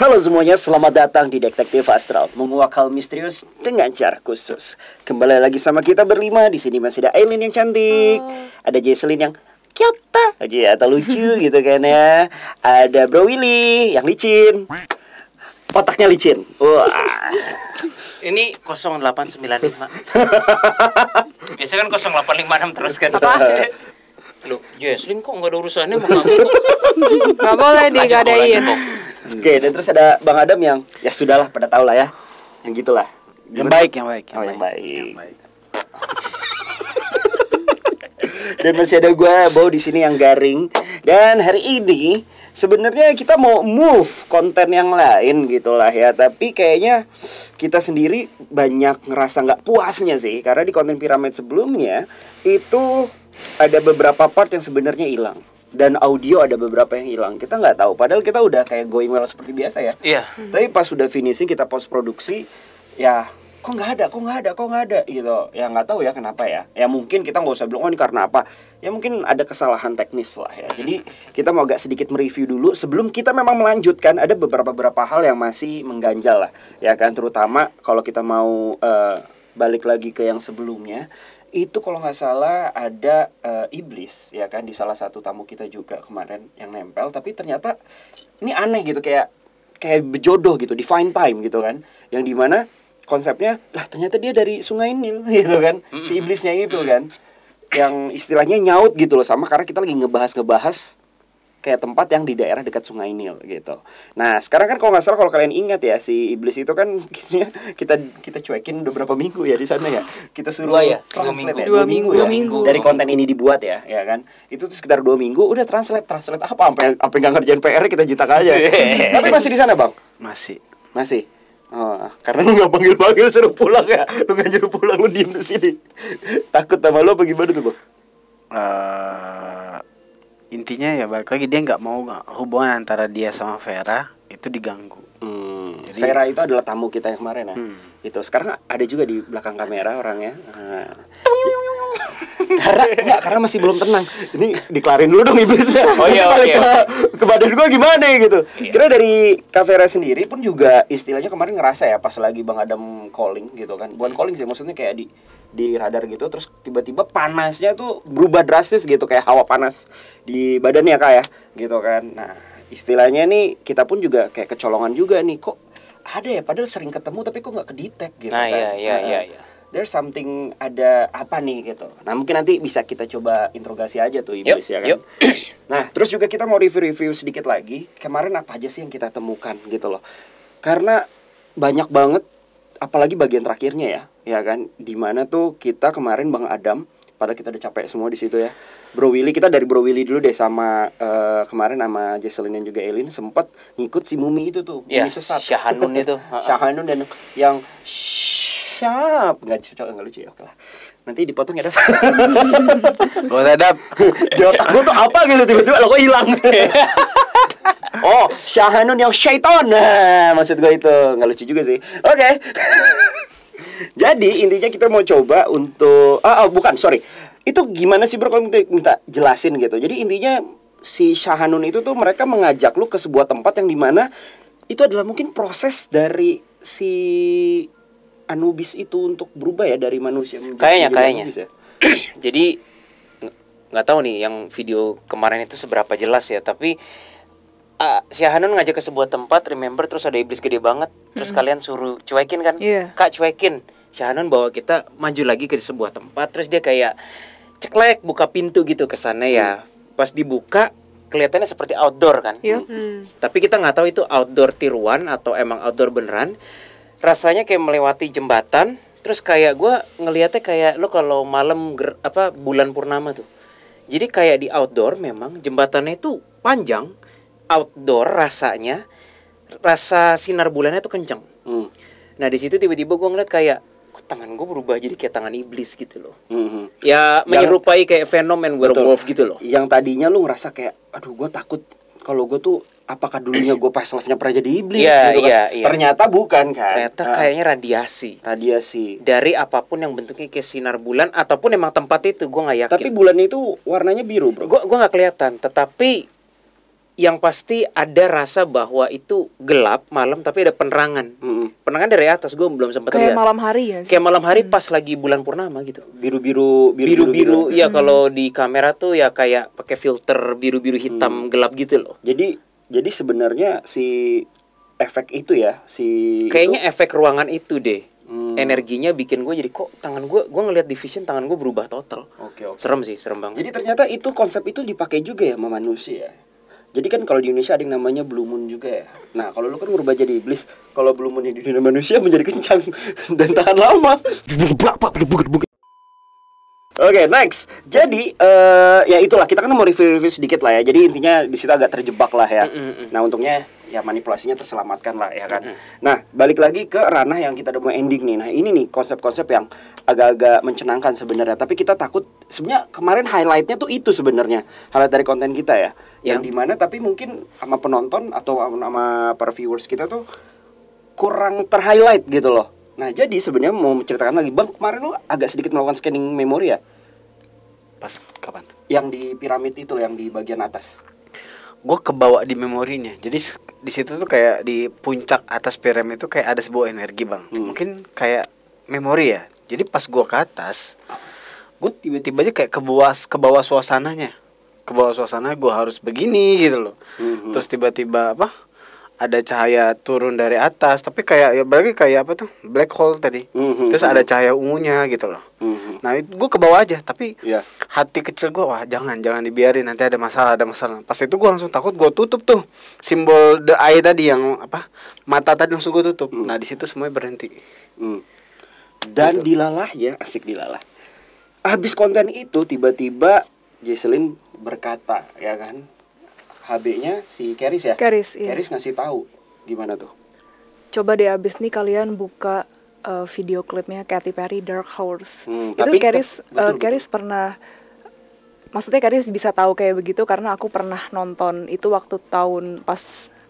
Halo semuanya, selamat datang di Detektif Astral, menguak hal misterius dengan cara khusus. Kembali lagi sama kita berlima, di sini masih ada Aileen yang cantik, oh. ada Jesslyn yang kiapa aja atau lucu gitu kan ya, ada Bro Willy yang licin, otaknya licin. Wah. Ini 0895. Biasanya kan 0856 terus kan. Apa? Loh, Jesslyn kok nggak ada urusannya mau ngaku? Gak boleh digadain. Oke, dan terus ada Bang Adam yang ya sudahlah pada tahu lah ya. Yang gitulah. Yang baik, yang baik, oh, yang, oh, baik. yang baik. Yang baik. dan masih ada gue bau di sini yang garing. Dan hari ini sebenarnya kita mau move konten yang lain gitulah ya. Tapi kayaknya kita sendiri banyak ngerasa nggak puasnya sih karena di konten piramid sebelumnya itu ada beberapa part yang sebenarnya hilang dan audio ada beberapa yang hilang kita nggak tahu padahal kita udah kayak going well seperti biasa ya iya hmm. tapi pas sudah finishing kita post produksi ya kok nggak ada kok nggak ada kok nggak ada gitu ya nggak tahu ya kenapa ya ya mungkin kita nggak usah bilang oh ini karena apa ya mungkin ada kesalahan teknis lah ya jadi kita mau agak sedikit mereview dulu sebelum kita memang melanjutkan ada beberapa beberapa hal yang masih mengganjal lah ya kan terutama kalau kita mau uh, balik lagi ke yang sebelumnya itu kalau nggak salah ada uh, iblis ya kan di salah satu tamu kita juga kemarin yang nempel tapi ternyata ini aneh gitu kayak kayak berjodoh gitu di fine time gitu kan yang dimana konsepnya lah ternyata dia dari sungai Nil gitu kan si iblisnya itu kan yang istilahnya nyaut gitu loh sama karena kita lagi ngebahas ngebahas kayak tempat yang di daerah dekat Sungai Nil gitu. Nah sekarang kan kalau nggak salah kalau kalian ingat ya si iblis itu kan kita kita cuekin udah berapa minggu ya di sana ya kita suruh dua ya dua minggu, ya? Dua, dua minggu, ya. dua ya? minggu dari konten ini dibuat ya ya kan itu tuh sekitar dua minggu udah translate translate apa sampai sampai nggak ngerjain PR kita jitak aja tapi masih di sana bang masih masih Oh, karena lu gak panggil-panggil seru pulang ya Lu gak nyuruh pulang, lu diem di sini Takut sama lu apa gimana tuh bang? Eh, intinya ya balik lagi dia nggak mau hubungan antara dia sama Vera itu diganggu hmm. Jadi, Vera itu adalah tamu kita yang kemarin ya hmm. itu sekarang ada juga di belakang kamera orangnya nah. karena enggak, karena masih belum tenang ini dikelarin dulu dong iblis. oh iya oke okay, okay. ke badan gue gimana gitu iya. karena dari Vera sendiri pun juga istilahnya kemarin ngerasa ya pas lagi Bang Adam calling gitu kan bukan hmm. calling sih maksudnya kayak di di radar gitu terus tiba-tiba panasnya tuh berubah drastis gitu kayak hawa panas di badannya kak ya gitu kan nah istilahnya nih kita pun juga kayak kecolongan juga nih kok ada ya padahal sering ketemu tapi kok nggak kedetek gitu nah, kan iya, iya, nah, iya, iya. There's something ada apa nih gitu. Nah mungkin nanti bisa kita coba interogasi aja tuh Iblis yep, ya kan. Yep. nah terus juga kita mau review-review sedikit lagi kemarin apa aja sih yang kita temukan gitu loh. Karena banyak banget apalagi bagian terakhirnya ya ya kan di mana tuh kita kemarin bang Adam padahal kita udah capek semua di situ ya Bro Willy kita dari Bro Willy dulu deh sama uh, kemarin sama Jesselyn dan juga Elin sempat ngikut si Mumi itu tuh Mumi sesat Syahanun itu Syahanun dan yang siap nggak cocok nggak lucu ya oke lah nanti dipotong ya dap oh sadap di otak gue tuh apa gitu tiba-tiba lo kok hilang oh syahanun yang syaiton nah, maksud gue itu nggak lucu juga sih oke okay. jadi intinya kita mau coba untuk ah oh, bukan sorry itu gimana sih bro kalau minta jelasin gitu jadi intinya si Syahanun itu tuh mereka mengajak lu ke sebuah tempat yang dimana itu adalah mungkin proses dari si Anubis itu untuk berubah ya dari manusia kayaknya kayaknya ya? jadi nggak tahu nih yang video kemarin itu seberapa jelas ya tapi uh, si Hanun ngajak ke sebuah tempat remember terus ada iblis gede banget terus kalian suruh cuekin kan yeah. kak cuekin si Hanun bawa kita maju lagi ke sebuah tempat terus dia kayak ceklek buka pintu gitu ke sana ya hmm. pas dibuka kelihatannya seperti outdoor kan yeah. hmm. tapi kita nggak tahu itu outdoor tiruan atau emang outdoor beneran rasanya kayak melewati jembatan terus kayak gue ngelihatnya kayak lo kalau malam ger, apa bulan purnama tuh jadi kayak di outdoor memang jembatannya itu panjang outdoor rasanya rasa sinar bulannya tuh kenceng hmm. nah di situ tiba-tiba gue ngeliat kayak kok tangan gue berubah jadi kayak tangan iblis gitu loh hmm. hmm. ya yang, menyerupai kayak fenomen werewolf gitu loh yang tadinya lu ngerasa kayak aduh gue takut kalau gue tuh apakah dulunya gue pas love-nya pernah jadi iblis yeah, gitu kan. Yeah, yeah. Ternyata bukan kan. Ternyata nah, kayaknya radiasi. Radiasi. Dari apapun yang bentuknya kayak sinar bulan ataupun emang tempat itu gue nggak yakin. Tapi bulan itu warnanya biru, Bro. Gue gue nggak kelihatan, tetapi yang pasti ada rasa bahwa itu gelap malam tapi ada penerangan. Mm -hmm. Penerangan dari atas gue belum sempat Kayak lihat. malam hari ya. Sih? Kayak malam hari mm. pas lagi bulan purnama gitu. Biru-biru biru-biru gitu ya mm. kalau di kamera tuh ya kayak pakai filter biru-biru hitam mm. gelap gitu loh. Jadi jadi sebenarnya si efek itu ya si kayaknya itu, efek ruangan itu deh hmm. energinya bikin gue jadi kok tangan gue gue ngelihat division tangan gue berubah total okay, okay. serem sih serem banget jadi ternyata itu konsep itu dipakai juga ya sama manusia ya. jadi kan kalau di Indonesia ada yang namanya blue moon juga ya. Nah kalau lu kan berubah jadi iblis, kalau blue moon di dunia manusia menjadi kencang dan tahan lama. Oke, okay, next. Jadi uh, ya itulah kita kan mau review-review sedikit lah ya. Jadi intinya di situ agak terjebak lah ya. Mm hmm Nah, untungnya ya manipulasinya terselamatkan lah ya kan. Mm. Nah, balik lagi ke ranah yang kita udah mau ending nih. Nah, ini nih konsep-konsep yang agak-agak mencenangkan sebenarnya, tapi kita takut sebenarnya kemarin highlightnya tuh itu sebenarnya. Highlight dari konten kita ya. Yeah. Yang iya. dimana tapi mungkin sama penonton atau sama para viewers kita tuh kurang terhighlight gitu loh Nah, jadi sebenarnya mau menceritakan lagi, Bang, kemarin lu agak sedikit melakukan scanning memori ya? Pas kapan? Yang di piramid itu yang di bagian atas. Gue kebawa di memorinya. Jadi di situ tuh kayak di puncak atas piramid itu kayak ada sebuah energi, Bang. Hmm. Mungkin kayak memori ya. Jadi pas gue ke atas, gue tiba-tiba aja kayak ke kebawa ke bawah suasananya. Ke suasana gue harus begini gitu loh. Hmm. hmm. Terus tiba-tiba apa? ada cahaya turun dari atas tapi kayak ya berarti kayak apa tuh black hole tadi mm-hmm. terus ada cahaya ungunya gitu loh mm-hmm. nah gue ke bawah aja tapi yeah. hati kecil gue wah jangan jangan dibiarin nanti ada masalah ada masalah pas itu gue langsung takut gue tutup tuh simbol the eye tadi yang apa mata tadi langsung gue tutup mm. nah di situ semuanya berhenti mm. dan gitu. ya asik dilalah habis konten itu tiba-tiba Jesselyn berkata ya kan HB-nya si Keris ya? Keris, iya. Keris ngasih tahu gimana tuh? Coba deh abis nih kalian buka uh, video klipnya Katy Perry Dark Horse. Hmm, itu Keris uh, Keris pernah maksudnya Keris bisa tahu kayak begitu karena aku pernah nonton itu waktu tahun pas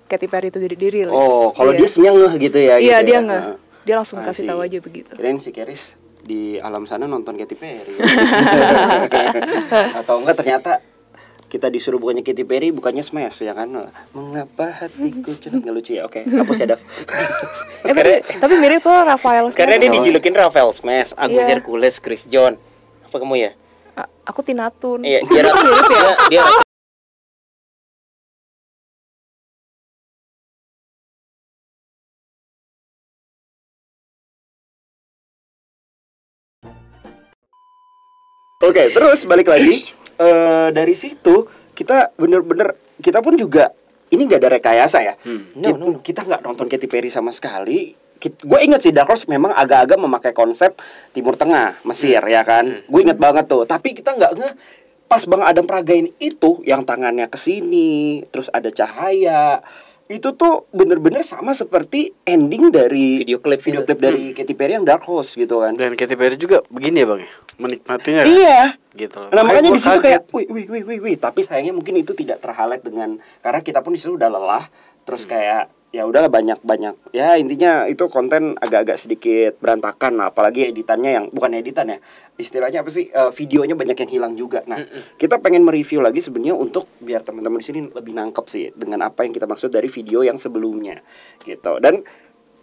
Katy Perry itu jadi dirilis. Oh, kalau iya. dia sebenarnya gitu ya? Iya, gitu dia ya. ngeh. Dia langsung nah, kasih ah, si, tahu aja begitu. Ren si Keris di alam sana nonton Katy Perry. Atau enggak ternyata kita disuruh bukannya Katy Perry bukannya Smash ya kan mengapa hatiku cenut nggak lucu ya oke okay, hapus ya Dav eh, tapi, mirip lo Rafael Smash karena dia oh. dijulukin Rafael Smash Agung yeah. Hercules Chris John apa kamu ya A aku Tinatun iya dia, ya? dia, dia, dia Oke, okay, terus balik lagi Eh, dari situ kita bener-bener kita pun juga ini nggak ada rekayasa ya. Hmm. No, kita, no, no. kita nggak nonton Katy Perry sama sekali. Gue inget sih Dark Horse memang agak-agak memakai konsep Timur Tengah, Mesir hmm. ya kan. Hmm. Gue inget hmm. banget tuh. Tapi kita nggak nge pas Bang Adam Pragain itu yang tangannya kesini, terus ada cahaya, itu tuh bener-bener sama seperti ending dari video klip video gitu. klip dari hmm. Katy Perry yang Dark Horse gitu kan dan Katy Perry juga begini ya bang menikmatinya menikmatinya iya gitu loh. nah makanya di situ kayak wih wih wih wih wih tapi sayangnya mungkin itu tidak terhalat dengan karena kita pun di situ udah lelah terus hmm. kayak ya udahlah banyak-banyak ya intinya itu konten agak-agak sedikit berantakan nah, apalagi editannya yang bukan editan ya istilahnya apa sih uh, videonya banyak yang hilang juga nah mm -mm. kita pengen mereview lagi sebenarnya untuk biar teman-teman di sini lebih nangkep sih dengan apa yang kita maksud dari video yang sebelumnya gitu dan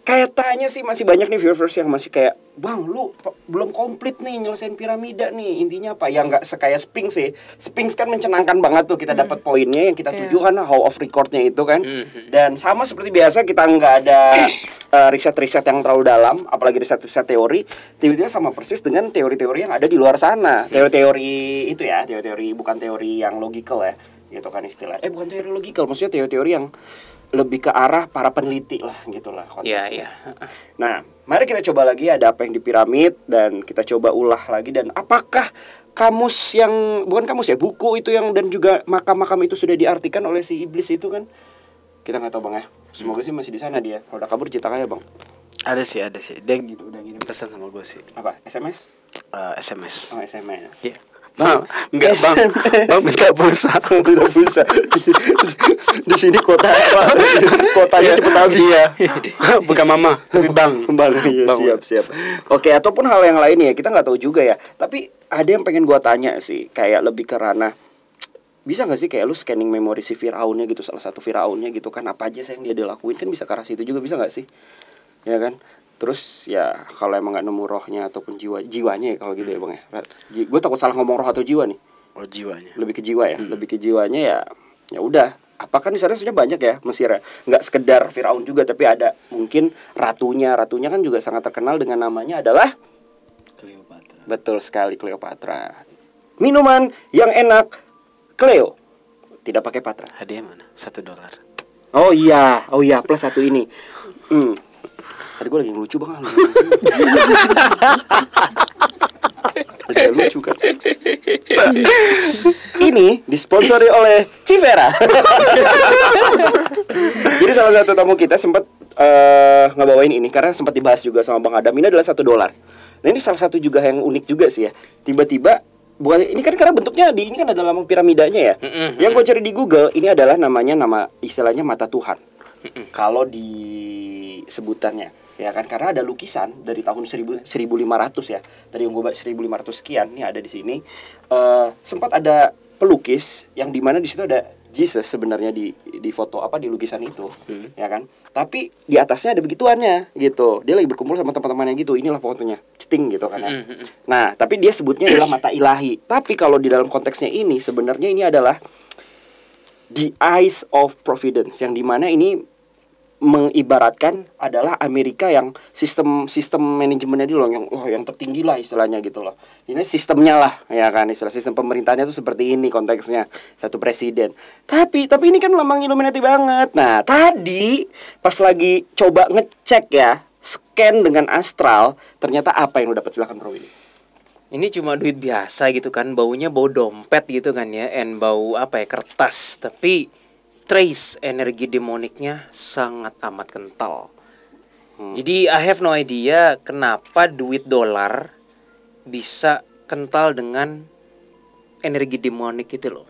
kayak tanya sih masih banyak nih viewers yang masih kayak bang lu belum komplit nih nyelesain piramida nih intinya apa ya nggak sekaya Sphinx sih Sphinx kan mencenangkan banget tuh kita hmm. dapat poinnya yang kita iya. tuju kan how of recordnya itu kan mm. dan sama seperti biasa kita nggak ada riset eh, riset-riset yang terlalu dalam apalagi riset-riset teori tiba-tiba sama persis dengan teori-teori yang ada di luar sana hmm. teori-teori itu ya teori-teori bukan teori yang logical ya gitu kan istilahnya eh bukan teori logical maksudnya teori-teori yang lebih ke arah para peneliti lah gitulah iya, konteksnya. Yeah, yeah. Nah, mari kita coba lagi ada apa yang di piramid dan kita coba ulah lagi dan apakah kamus yang bukan kamus ya buku itu yang dan juga makam-makam itu sudah diartikan oleh si iblis itu kan kita nggak tahu bang ya. Semoga sih masih di sana dia. Kalau udah kabur ya bang. Ada sih, ada sih. Deng gitu, udah ngirim pesan sama gue sih. Apa? SMS? Uh, eh, SMS. Oh, SMS. Iya. Yeah. Bang, enggak bang, bang minta pulsa, minta pulsa. Di, di sini kota apa? Kotanya cepet iya. habis. Iya. Bukan mama, tapi bang. Bang, iya, bang. siap siap. Oke, ataupun hal yang lain ya, kita nggak tahu juga ya. Tapi ada yang pengen gua tanya sih, kayak lebih ke ranah bisa gak sih kayak lu scanning memori si Firaunnya gitu salah satu Firaunnya gitu kan apa aja sih yang dia dilakuin kan bisa ke arah situ juga bisa gak sih ya kan terus ya kalau emang nggak nemu rohnya ataupun jiwa jiwanya ya kalau gitu ya hmm. bang ya gue takut salah ngomong roh atau jiwa nih oh jiwanya lebih ke jiwa ya hmm. lebih ke jiwanya ya ya udah apakah di sana sebenarnya banyak ya Mesir ya nggak sekedar Firaun juga tapi ada mungkin ratunya ratunya kan juga sangat terkenal dengan namanya adalah Cleopatra betul sekali Cleopatra minuman yang enak Cleo tidak pakai patra hadiah mana satu dolar oh iya oh iya plus satu ini hmm Tadi gue lagi ngelucu bang. Agak lucu kan. Ini disponsori oleh Civera. Jadi salah satu tamu kita sempat uh, eh, ngebawain ini karena sempat dibahas juga sama Bang Adam. Ini adalah satu dolar. Nah ini salah satu juga yang unik juga sih ya. Tiba-tiba bukan ini kan karena bentuknya di ini kan ada lambang piramidanya ya. Mm -hmm. Yang gue cari di Google ini adalah namanya nama istilahnya mata Tuhan. Mm -hmm. Kalau di sebutannya ya kan karena ada lukisan dari tahun 1000, 1500 ya dari yang baca 1500 sekian nih ada di sini uh, sempat ada pelukis yang dimana di situ ada Jesus sebenarnya di di foto apa di lukisan itu hmm. ya kan tapi di atasnya ada begituannya gitu dia lagi berkumpul sama teman-temannya gitu inilah fotonya ceting gitu kan ya hmm, hmm, hmm. nah tapi dia sebutnya adalah mata ilahi tapi kalau di dalam konteksnya ini sebenarnya ini adalah the eyes of providence yang dimana ini mengibaratkan adalah Amerika yang sistem sistem manajemennya dulu yang oh, yang tertinggi lah istilahnya gitu loh ini sistemnya lah ya kan istilah sistem pemerintahnya tuh seperti ini konteksnya satu presiden tapi tapi ini kan memang Illuminati banget nah tadi pas lagi coba ngecek ya scan dengan astral ternyata apa yang lo dapat silakan Bro ini ini cuma duit biasa gitu kan baunya bau dompet gitu kan ya and bau apa ya kertas tapi trace energi demoniknya sangat amat kental. Hmm. Jadi I have no idea kenapa duit dolar bisa kental dengan energi demonik itu loh.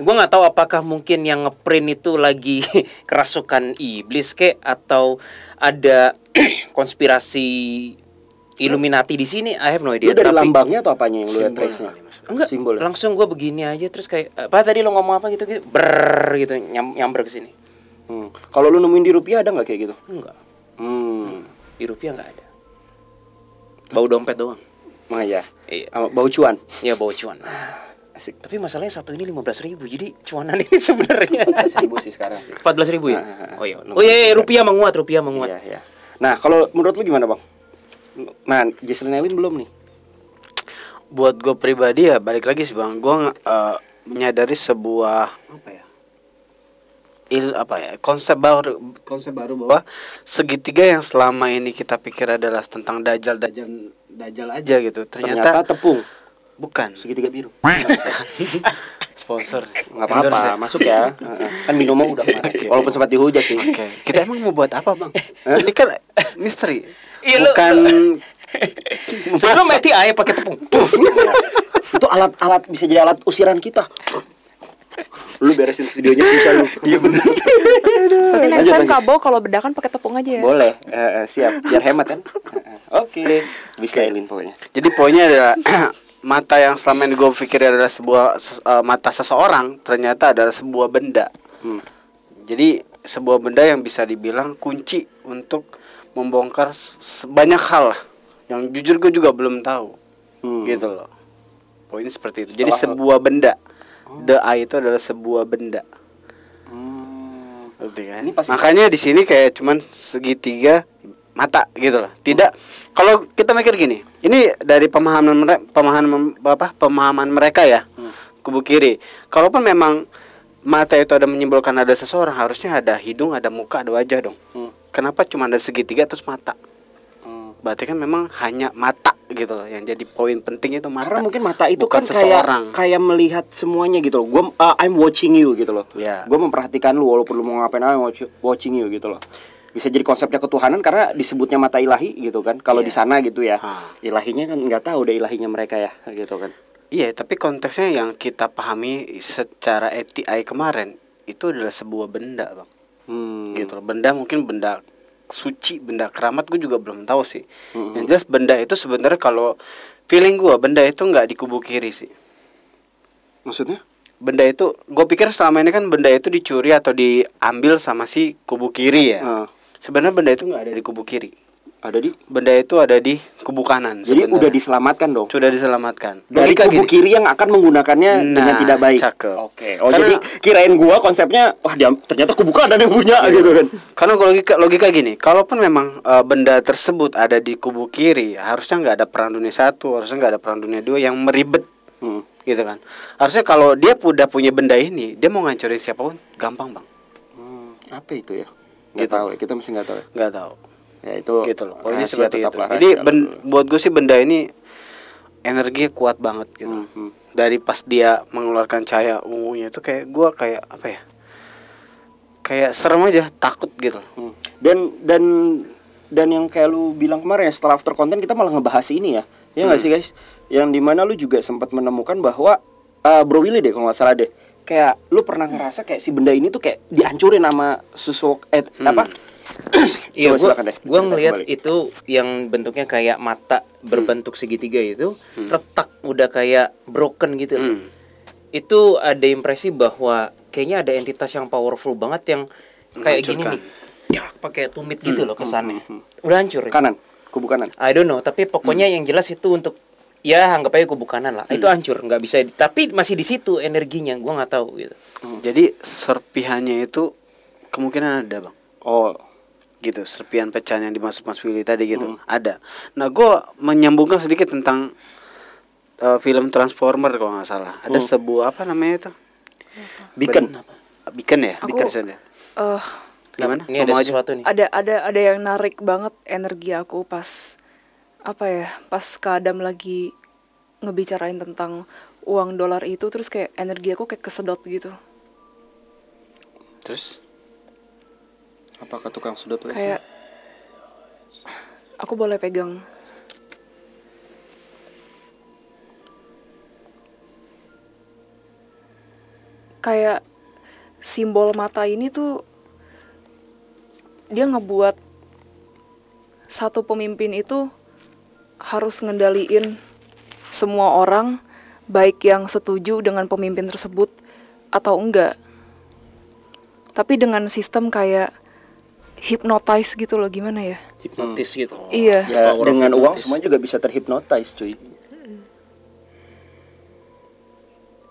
Gue nggak tahu apakah mungkin yang ngeprint itu lagi kerasukan iblis kek atau ada konspirasi Illuminati di sini. I have no idea. Lu dari tapi, lambangnya atau apanya yang lu trace-nya? enggak simbol ya? langsung gue begini aja terus kayak apa eh, tadi lo ngomong apa gitu gitu ber gitu nyam, nyamber ke sini hmm. kalau lo nemuin di rupiah ada nggak kayak gitu enggak hmm. di rupiah nggak ada bau dompet doang mah ya. Iya. Bau cuan. ya ah, bau cuan. Asik. Tapi masalahnya satu ini lima belas ribu, jadi cuanan ini sebenarnya. Empat ribu sih sekarang Empat belas ribu ya. Ah, ah, oh iya. Oh iya, iya, iya rupiah menguat, rupiah menguat. Iya, iya. Nah, kalau menurut lu gimana bang? Nah, Jason Nelin belum nih buat gue pribadi ya balik lagi sih bang gue uh, eh, menyadari sebuah apa ya il apa ya konsep baru konsep baru bahwa segitiga yang selama ini kita pikir adalah tentang dajal dajal dajal aja gitu ternyata, ternyata tepung bukan segitiga biru sponsor nggak apa-apa ya. masuk ya kan minum udah okay. walaupun sempat dihujat sih okay. kita emang mau buat apa bang ini kan misteri iya, bukan Sebelum mati air pakai tepung. itu alat-alat bisa jadi alat usiran kita. Lu beresin studionya bisa lu. Iya benar. Tapi next time kabo kalau bedakan pakai tepung aja ya. Boleh. Uh, siap. Biar hemat kan. Oke. Okay. Bisa okay. poinnya. Jadi poinnya adalah mata yang selama ini gue pikir adalah sebuah uh, mata seseorang ternyata adalah sebuah benda. Hmm. Jadi sebuah benda yang bisa dibilang kunci untuk membongkar banyak hal yang jujur gue juga belum tahu hmm. gitu loh poinnya seperti itu Setelah jadi sebuah benda oh. the eye itu adalah sebuah benda hmm. kan? Ini pasti makanya di sini kayak cuman segitiga mata gitu loh tidak hmm. kalau kita mikir gini ini dari pemahaman mereka pemahaman apa pemahaman mereka ya hmm. kubu kiri kalaupun memang mata itu ada menyimbolkan ada seseorang harusnya ada hidung ada muka ada wajah dong hmm. kenapa cuma ada segitiga terus mata berarti kan memang hanya mata gitu loh yang jadi poin penting itu mata karena mungkin mata itu Bukan kan seseorang. kayak kayak melihat semuanya gitu loh gue uh, I'm watching you gitu loh yeah. gue memperhatikan lu walaupun lu mau ngapain I'm watching you gitu loh bisa jadi konsepnya ketuhanan karena disebutnya mata ilahi gitu kan kalau yeah. di sana gitu ya ilahinya kan nggak tahu deh ilahinya mereka ya gitu kan iya yeah, tapi konteksnya yang kita pahami secara ETI kemarin itu adalah sebuah benda bang hmm. gitu loh. benda mungkin benda suci benda keramat gue juga belum tahu sih mm-hmm. yang jelas benda itu sebenarnya kalau feeling gue benda itu nggak di kubu kiri sih maksudnya benda itu gue pikir selama ini kan benda itu dicuri atau diambil sama si kubu kiri ya mm. sebenarnya benda itu nggak ada di kubu kiri ada di benda itu ada di kubu kanan. Jadi sebenarnya. udah diselamatkan dong. Sudah diselamatkan. Dari kubu kiri. kiri yang akan menggunakannya nah, dengan tidak baik. Cakep. Oke. Okay. Oh karena, jadi kirain gua konsepnya wah dia, ternyata kubu kanan yang punya iya. gitu kan. Karena logika logika gini, kalaupun memang e, benda tersebut ada di kubu kiri, harusnya nggak ada perang dunia satu, harusnya nggak ada perang dunia dua yang meribet. Hmm. Gitu kan. Harusnya kalau dia udah punya benda ini, dia mau ngancurin siapapun gampang, Bang. Hmm, apa itu ya? Gak gitu. tahu, ya, kita masih nggak tahu. Ya. Nggak tahu ya itu gitu loh. Oh, ini seperti itu. Rahasia, Jadi ben, buat gue sih benda ini energi kuat banget gitu. Hmm. hmm. Dari pas dia mengeluarkan cahaya ungunya itu kayak gue kayak apa ya? Kayak serem aja, takut gitu. Hmm. Dan dan dan yang kayak lu bilang kemarin ya, setelah after content kita malah ngebahas ini ya. Ya nggak hmm. sih guys? Yang dimana lu juga sempat menemukan bahwa uh, Bro Willy deh kalau nggak salah deh kayak lu pernah ngerasa kayak si benda ini tuh kayak dihancurin sama sesuatu eh, hmm. apa iya gue gue ngelihat itu yang bentuknya kayak mata hmm. berbentuk hmm. segitiga itu hmm. retak udah kayak broken gitu hmm. itu ada impresi bahwa kayaknya ada entitas yang powerful banget yang kayak Hancurkan. gini nih ya pakai tumit gitu hmm. loh hmm, kesannya hmm, hmm. Hmm. udah hancur kanan kubu kanan I don't know tapi pokoknya hmm. yang jelas itu untuk ya anggap aja kubu kanan lah hmm. itu hancur nggak bisa tapi masih di situ energinya gue nggak tahu gitu hmm. jadi serpihannya itu kemungkinan ada bang oh gitu serpian pecahan yang dimaksud Mas Willy tadi gitu hmm. ada. Nah gue menyambungkan sedikit tentang uh, film Transformer kalau nggak salah ada hmm. sebuah apa namanya itu Beacon Beacon ya Aku, Beacon Uh, Gimana? Ini ada nih. Ada ada ada yang narik banget energi aku pas apa ya pas kadam lagi ngebicarain tentang uang dolar itu terus kayak energi aku kayak kesedot gitu. Terus? Apakah tukang sudut wc? Kayak aku boleh pegang. Kayak simbol mata ini tuh dia ngebuat satu pemimpin itu harus ngendaliin semua orang baik yang setuju dengan pemimpin tersebut atau enggak. Tapi dengan sistem kayak hipnotis gitu loh gimana ya hipnotis hmm. gitu oh, iya ya, dengan hipnotis. uang semua juga bisa terhipnotis cuy hmm.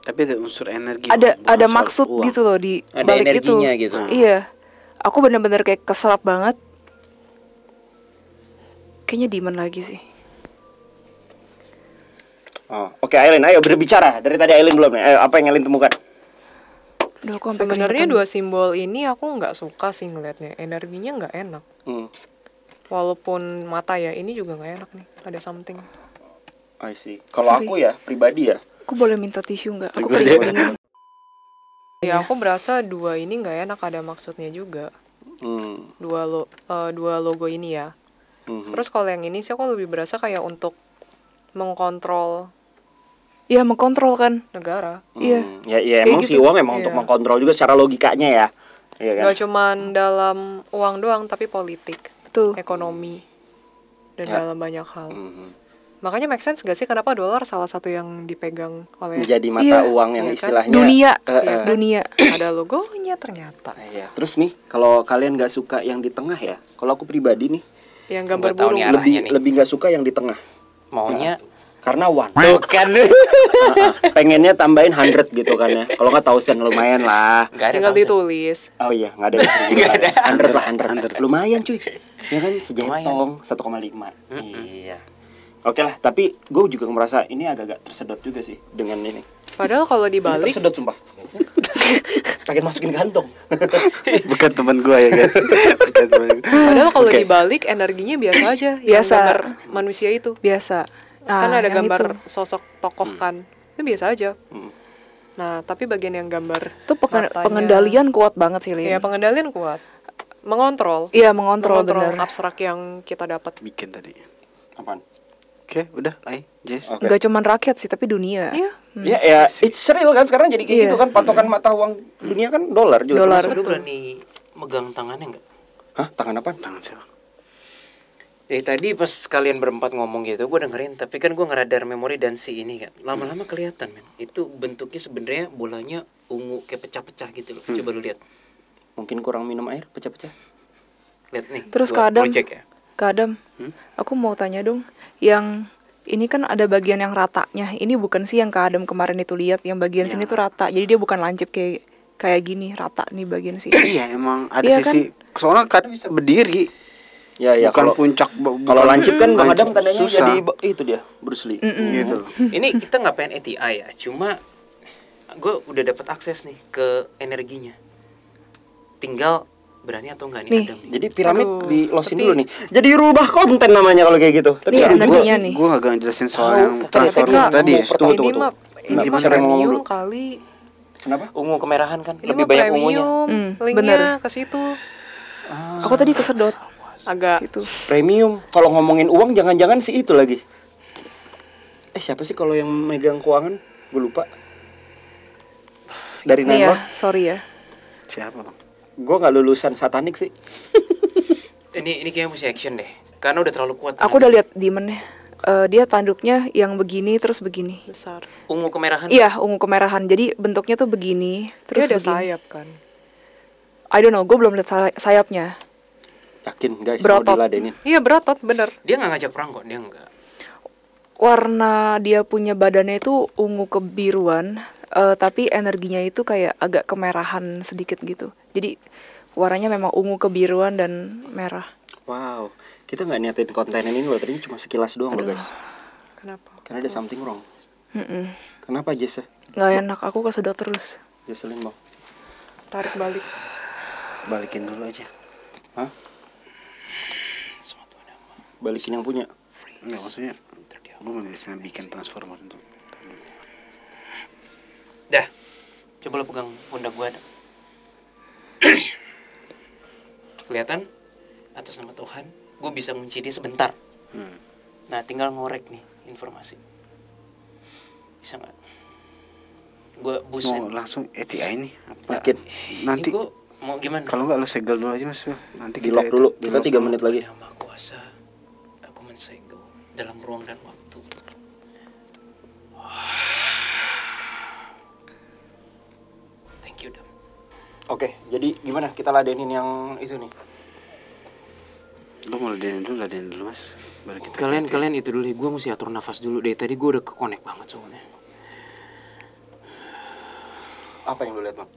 tapi ada unsur energi ada ada maksud gitu loh di ada balik itu gitu. Hmm. iya aku bener-bener kayak keserap banget kayaknya demon lagi sih oh oke okay, Aileen ayo berbicara dari tadi Aileen belum nih ya? eh, ayo apa yang Aileen temukan Sebenarnya dua simbol ini aku nggak suka sih ngelihatnya. Energinya nggak enak. Hmm. Walaupun mata ya ini juga nggak enak nih. Ada something. I see. Kalau aku ya pribadi ya. Aku boleh minta tisu nggak? Aku Ya aku berasa dua ini nggak enak ada maksudnya juga. Hmm. Dua lo uh, dua logo ini ya. -hmm. Terus kalau yang ini sih aku lebih berasa kayak untuk mengkontrol ya mengkontrol kan negara iya hmm. ya, ya emang gitu. sih uang emang ya. untuk iya. mengkontrol juga secara logikanya ya iya kan? gak cuma dalam uang doang tapi politik betul ekonomi dan ya. dalam banyak hal mm -hmm. makanya make sense gak sih kenapa dolar salah satu yang dipegang oleh jadi mata iya. uang yang iya kan? istilahnya dunia uh, uh. dunia ada logonya ternyata iya. terus nih kalau kalian nggak suka yang di tengah ya kalau aku pribadi nih yang gambar burung lebih nih. lebih nggak suka yang di tengah maunya nah karena one kan uh -uh. pengennya tambahin hundred gitu kan ya kalau nggak thousand lumayan lah gak ada tinggal ditulis oh iya nggak ada nggak ada hundred lah hundred lumayan cuy ya kan sejatong satu koma lima iya oke lah tapi gue juga merasa ini agak-agak tersedot juga sih dengan ini padahal kalau dibalik ini tersedot sumpah pakai masukin kantong bukan teman gue ya guys padahal kalau okay. dibalik energinya biasa aja biasa manusia itu biasa ah, kan ada gambar itu. sosok tokoh hmm. kan. Itu biasa aja. Hmm. Nah, tapi bagian yang gambar itu matanya, pengendalian kuat banget sih, Lin. ya pengendalian kuat. Mengontrol. Iya, mengontrol, mengontrol benar. abstrak yang kita dapat. Bikin tadi. Apaan? Oke, okay, udah, ay Jess. Okay. Gak cuma rakyat sih, tapi dunia. Iya. Hmm. Iya, ya, it's real kan sekarang jadi kayak yeah. gitu kan patokan mata uang dunia kan dolar juga. Dolar betul. berani megang tangannya enggak? Hah, tangan apa? Tangan siapa? Eh tadi pas kalian berempat ngomong gitu, gue dengerin. Tapi kan gue ngeradar memori dan si ini kan. Lama-lama hmm. kelihatan, men. Itu bentuknya sebenarnya bolanya ungu kayak pecah-pecah gitu loh. Hmm. Coba lu lihat. Mungkin kurang minum air, pecah-pecah. Lihat nih. Terus ke Adam. Ya. Ke Adam. hmm? aku mau tanya dong, yang ini kan ada bagian yang ratanya. Ini bukan sih yang Adam kemarin itu lihat, yang bagian ya. sini tuh rata. Jadi dia bukan lancip kayak kayak gini, rata nih bagian sini. Iya, emang ada ya, sisi. Kan? Soalnya kadang bisa berdiri Ya, ya, bukan kalau, puncak. kalau lancip kan Bang Adam tandanya susah. jadi itu dia Bruce Lee. Mm -mm. Gitu. Ini kita nggak pengen ATI ya, cuma gue udah dapat akses nih ke energinya. Tinggal berani atau enggak nih, nih. Adam. Jadi piramid Aduh, di losin tapi... dulu nih. Jadi rubah konten namanya kalau kayak gitu. Tapi ya, gue nih. gue agak jelasin soal oh, yang transfer tadi. itu tuh, tuh. Ini mah premium kali. Kenapa? Ungu kemerahan kan, ini lebih banyak premium, ungunya. Mm, hmm, Benar. ke situ. Ah. Aku tadi kesedot agak situ. premium. Kalau ngomongin uang jangan-jangan sih itu lagi. Eh siapa sih kalau yang megang keuangan? Gue lupa. Dari nama? Ya, sorry ya. Siapa bang? Gue nggak lulusan satanik sih. ini ini kayak mesti action deh. Karena udah terlalu kuat. Aku udah lihat demonnya. Uh, dia tanduknya yang begini terus begini. Besar. Ungu kemerahan. Iya, ungu kemerahan. Jadi bentuknya tuh begini terus dia begini. sayap kan. I don't know, gue belum lihat sayapnya. Yakin guys berotot. mau diladenin. Iya berotot bener. Dia nggak ngajak perang kok dia nggak. Warna dia punya badannya itu ungu kebiruan, uh, tapi energinya itu kayak agak kemerahan sedikit gitu. Jadi warnanya memang ungu kebiruan dan merah. Wow, kita nggak niatin konten ini loh, tadi cuma sekilas doang Aduh. loh guys. Kenapa? Karena ada something wrong. Mm -mm. Kenapa Jesse? Nggak enak, aku kesedot terus. Jocelyn mau. Tarik balik. Balikin dulu aja. Hah? balikin yang punya Enggak maksudnya gue mau biasanya bikin transformer untuk dah coba lo pegang pundak gue ada kelihatan atas nama Tuhan gue bisa ngunci dia sebentar hmm. nah tinggal ngorek nih informasi bisa nggak gue buset mau langsung ETI ini apa Bikin. nanti gue mau gimana kalau nggak lo segel dulu aja mas nanti di lock dulu kita tiga menit lagi sama kuasa dalam ruang dan waktu. Thank you, Dam. Oke, jadi gimana kita ladenin yang itu nih? Lo mau ladenin dulu, ladenin dulu mas. Baru kita kalian kalian itu dulu, gue mesti atur nafas dulu deh. Tadi gue udah kekonek banget soalnya. Apa yang lo lihat bang?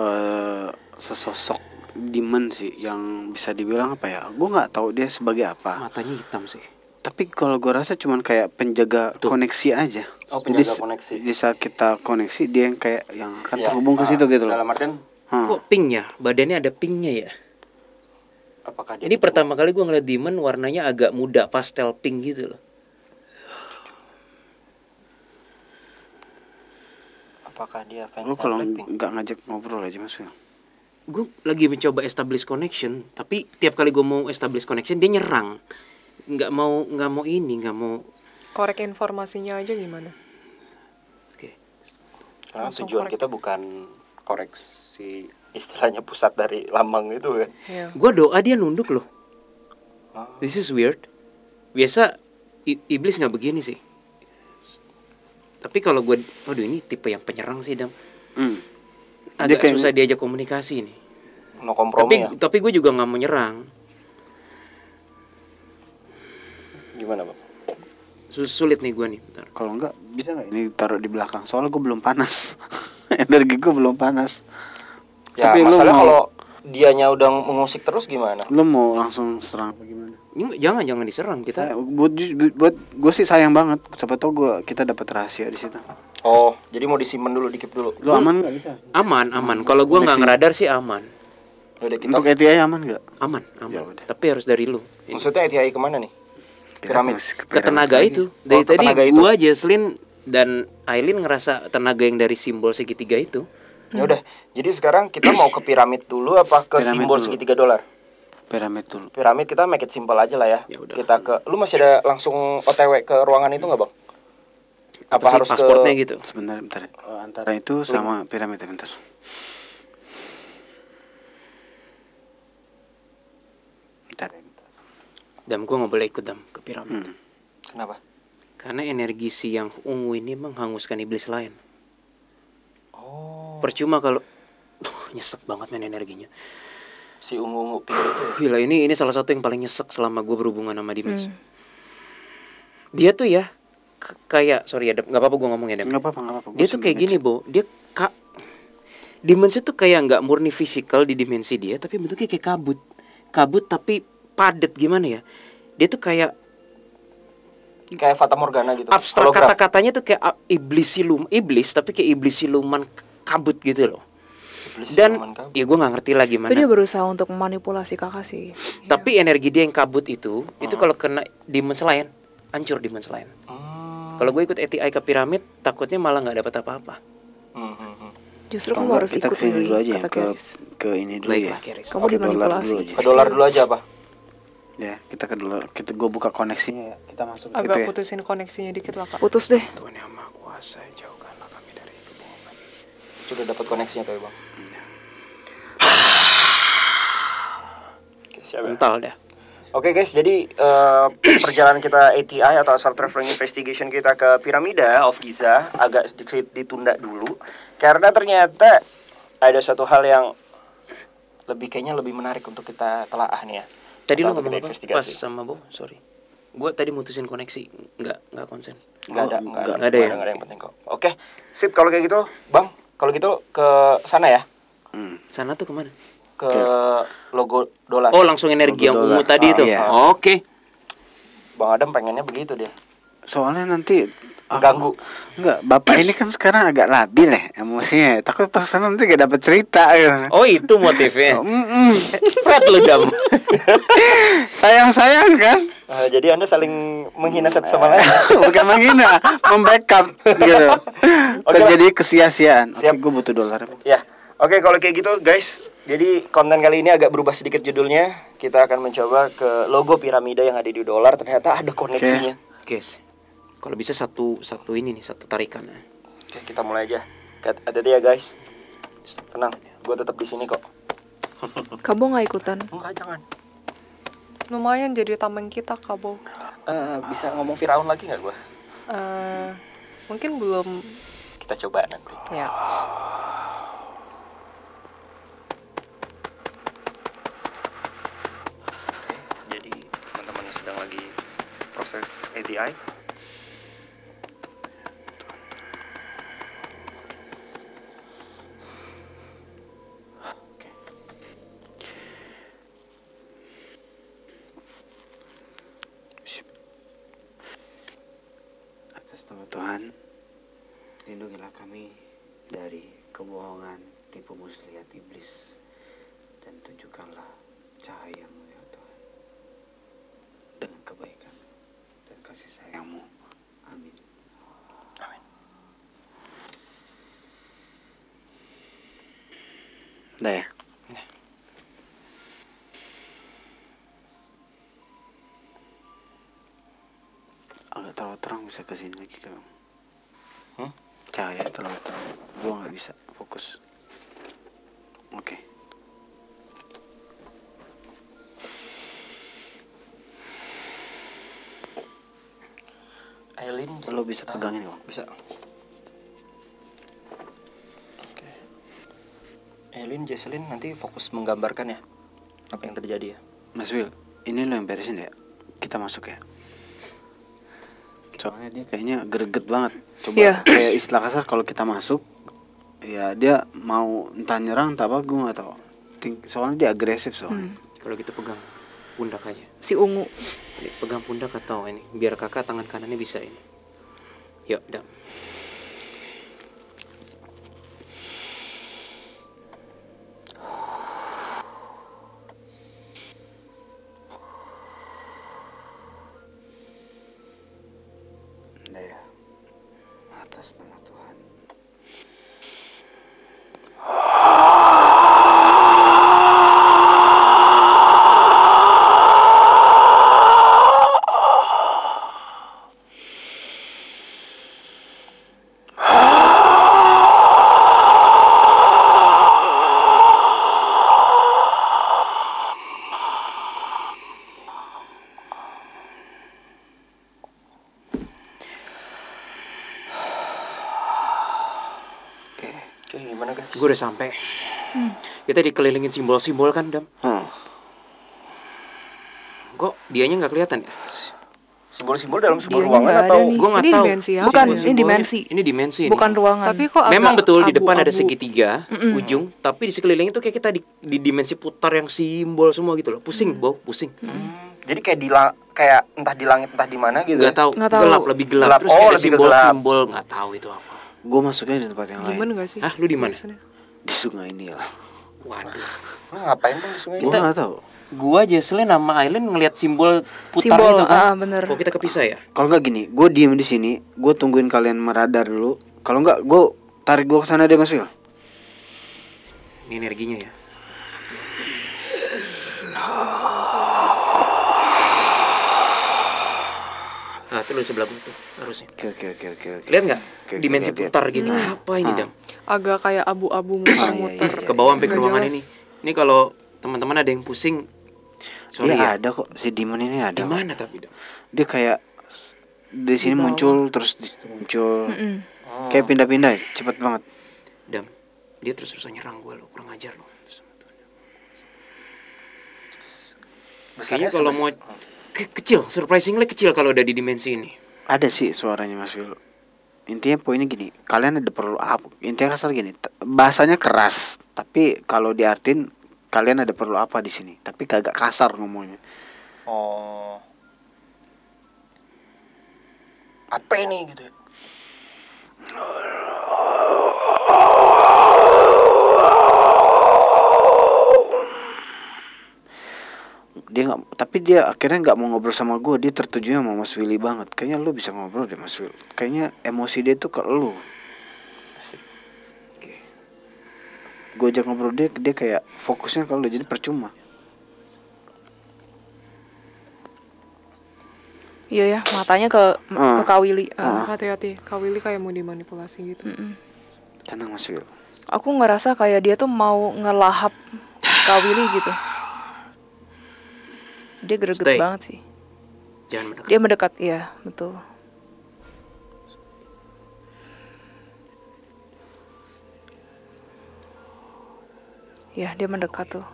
Uh, sesosok demon sih yang bisa dibilang apa ya? Gue nggak tahu dia sebagai apa. Matanya hitam sih tapi kalau gue rasa cuman kayak penjaga Tuh. koneksi aja oh penjaga jadi, koneksi di saat kita koneksi dia yang kayak yang akan ya, terhubung ke ah, situ gitu loh dalam artian hmm. kok pinknya badannya ada pinknya ya apakah dia ini pertama kali gue ngeliat demon warnanya agak muda pastel pink gitu loh apakah dia fans lu kalau nggak ngajak ngobrol aja mas gue lagi mencoba establish connection tapi tiap kali gue mau establish connection dia nyerang nggak mau nggak mau ini nggak mau korek informasinya aja gimana? Oke. Okay. Karena Langsung tujuan korek. kita bukan koreksi istilahnya pusat dari lambang itu kan. Ya. Yeah. Gue doa dia nunduk loh. Ah. This is weird. Biasa iblis nggak begini sih. Tapi kalau gue, aduh ini tipe yang penyerang sih dam. Mm. Agak dia susah diajak komunikasi nih. No kompromi tapi, ya. Tapi gue juga nggak mau nyerang gimana bang sulit nih gue nih bentar. kalau enggak bisa nggak ini taruh di belakang soalnya gue belum panas energi gue belum panas ya, tapi masalah mau... kalau dianya udah mengusik terus gimana lu mau langsung serang apa gimana jangan jangan diserang kita Saya, buat buat gue sih sayang banget siapa tau gue kita dapat rahasia di situ oh jadi mau disimpan dulu dikit dulu lu aman nggak bisa aman aman kalau gue nggak ngeradar sih aman Udah kita... untuk ETI aman nggak aman aman ya, tapi harus dari lu maksudnya ETI kemana nih piramid ketenaga itu oh, dari oh, tadi gua Jaslin dan Aileen ngerasa tenaga yang dari simbol segitiga itu ya udah jadi sekarang kita mau ke piramid dulu apa ke piramid simbol dulu. segitiga dolar piramid dulu piramid kita make it simple aja lah ya, ya kita ke lu masih ada langsung otw ke ruangan itu nggak bang apa, apa sih, harus pasportnya ke... gitu sebentar bentar oh, antara itu sama piramid bentar Dam, gue mau boleh ikut Dam ke piramid. Hmm. Kenapa? Karena energi si yang ungu ini menghanguskan iblis lain. Oh. Percuma kalau uh, nyesek banget men energinya. Si ungu-ungu ya? Gila ini ini salah satu yang paling nyesek selama gue berhubungan sama Dimas. Hmm. Dia tuh ya kayak sorry ya nggak apa-apa gue ngomongnya. ya Nggak apa-apa nggak apa-apa. Dia tuh kayak gini bo, dia kak dimensi tuh kayak nggak murni fisikal di dimensi dia tapi bentuknya kayak kabut kabut tapi padat gimana ya dia tuh kayak kayak Fata Morgana gitu. Abstrak kata-katanya tuh kayak ah, iblis silum iblis tapi kayak iblis siluman kabut gitu loh. Iblis Dan kabut. ya gue nggak ngerti lagi mana. Itu dia berusaha untuk manipulasi kakak sih. Tapi yeah. energi dia yang kabut itu, hmm. itu kalau kena Demons selain, hancur Demons selain. Hmm. Kalau gue ikut ETI ke piramid, takutnya malah nggak dapat apa-apa. Hmm, hmm, hmm. Justru kamu harus kita ikut dulu aja ya kata ke, ke ini dulu Baiklah, ya. Kamu dimanipulasi. Ke dolar dulu aja apa? Ya, kita ke dulu. Kita gue buka koneksinya ya. Kita masuk Agak situ ya. putusin koneksinya dikit lah, Kak. Putus deh. Tuhan yang Maha Kuasa, jauhkanlah kami dari kebohongan. Sudah dapat koneksinya tuh, ya, Bang. Hmm, ya. Oke, ya. Mental deh Oke okay guys, jadi uh, perjalanan kita ATI atau Asal Traveling Investigation kita ke piramida of Giza agak sedikit ditunda dulu karena ternyata ada suatu hal yang lebih kayaknya lebih menarik untuk kita telaah nih ya. Tadi lu ngomong apa? Pas sama bu, sorry. Gue tadi mutusin koneksi, nggak nggak konsen. Nggak ada, nggak ada, ada, ya. Nggak ada yang penting kok. Oke, sip. Kalau kayak gitu, Bang. Kalau gitu ke sana ya. Hmm. Sana tuh kemana? Ke logo dolar. Oh, langsung energi logo yang ungu tadi itu. Ah, iya. Oke. Bang Adam pengennya begitu dia soalnya nanti ganggu enggak bapak ini kan sekarang agak labil ya emosinya takut pas sana nanti gak dapet cerita gitu. oh itu motifnya oh, mm -mm. Fred lu dam sayang sayang kan Uh, jadi anda saling menghina satu sama lain bukan menghina membackup gitu okay terjadi kesia-siaan siap okay, gue butuh dolar ya oke okay, kalau kayak gitu guys jadi konten kali ini agak berubah sedikit judulnya kita akan mencoba ke logo piramida yang ada di dolar ternyata ada koneksinya okay. Guys kalau bisa satu satu ini nih satu tarikan oke kita mulai aja ada dia, ya guys tenang gue tetap di sini kok kamu nggak ikutan enggak jangan lumayan jadi taman kita kabo uh, bisa ngomong Firaun lagi nggak gue uh, mungkin belum kita coba nanti ya jadi teman-teman sedang lagi proses ADI Tuhan, lindungilah kami dari kebohongan, tipu muslihat iblis, dan tunjukkanlah cahayamu ya Tuhan, dengan kebaikan dan kasih sayangmu. Amin. Amin. Udah ya? bisa kesini lagi kan? hmm? cahaya terlalu terang gua nggak bisa fokus oke okay. Eileen, lo bisa ah. pegang ini uh, bisa oke okay. Eileen, Jesslyn, nanti fokus menggambarkan ya apa yang terjadi ya Mas Will ini lo yang beresin ya kita masuk ya Gitu. soalnya dia kayaknya greget banget coba yeah. kayak istilah kasar kalau kita masuk ya dia mau entah nyerang entah apa gue nggak tahu soalnya dia agresif soalnya hmm. kalau kita pegang pundak aja si ungu pegang pundak atau ini biar kakak tangan kanannya bisa ini yuk dam udah sampai. Hmm. Kita dikelilingin simbol-simbol kan, Dam? Hmm. Kok dianya nggak kelihatan ya? Simbol-simbol dalam sebuah ruangan atau gue nggak tahu. Dimensi ya? Bukan, ini dimensi. Ini dimensi. Ini. Bukan ruangan. Tapi kok memang betul abu, di depan abu. ada segitiga mm -mm. ujung, tapi di sekeliling itu kayak kita di, di dimensi putar yang simbol semua gitu loh. Pusing, mm. bau, pusing. Mm. Jadi kayak di kayak entah di langit entah di mana gitu. Gak ya? tahu. tahu. Gelap lebih gelap. gelap. Terus oh, lebih simbol-simbol nggak tahu itu apa. Gue masuknya di tempat yang lain. Gimana sih? Ah, lu di mana? di sungai Nil. Ya. Waduh. Nah, ngapain bang sungai ini? Kita nggak tahu. Gua Jesslyn nama Aileen ngelihat simbol putar simbol, itu kan. Ah, bener. Kok kita kepisah ya? Kalau nggak gini, gue diem di sini, gue tungguin kalian meradar dulu. Kalau nggak, gue tarik gue ke sana deh Mas Ini energinya ya. nah itu sebelah gua tuh harusnya oke oke oke oke lihat nggak dimensi putar gitu hmm. apa ini ah. dam agak kayak abu-abu iya, iya, iya, muter-muter ke bawah sampai ke ruangan ini ini kalau teman-teman ada yang pusing Sorry dia ya. ada kok si Demon ini ada. Di mana tapi Dam? Dia kayak di sini di muncul terus di muncul. Mm -mm. Kayak pindah-pindah, cepet banget. Dam, dia terus-terusan nyerang gue lo, kurang ajar lo. Kayaknya ya, kalau mau ke kecil, surprisingly kecil kalau udah di dimensi ini. Ada sih suaranya Mas Vilo. Intinya poinnya gini, kalian ada perlu apa? Intinya kasar gini, bahasanya keras, tapi kalau diartin kalian ada perlu apa di sini? Tapi kagak kasar ngomongnya. Oh. Apa ini gitu ya? dia nggak tapi dia akhirnya nggak mau ngobrol sama gue dia tertuju sama Mas Willy banget kayaknya lu bisa ngobrol deh Mas Willy kayaknya emosi dia tuh ke lu gue ajak ngobrol dia dia kayak fokusnya kalau jadi percuma Iya ya, matanya ke uh, ke ah. Kawili. Ah. Ah, hati-hati, uh. Kawili kayak mau dimanipulasi gitu. Mm -mm. Tenang Mas Willy Aku ngerasa kayak dia tuh mau ngelahap Kawili gitu. Dia greget Stay. banget sih. Jangan mendekat. Dia mendekat, iya, betul. Ya, dia mendekat tuh.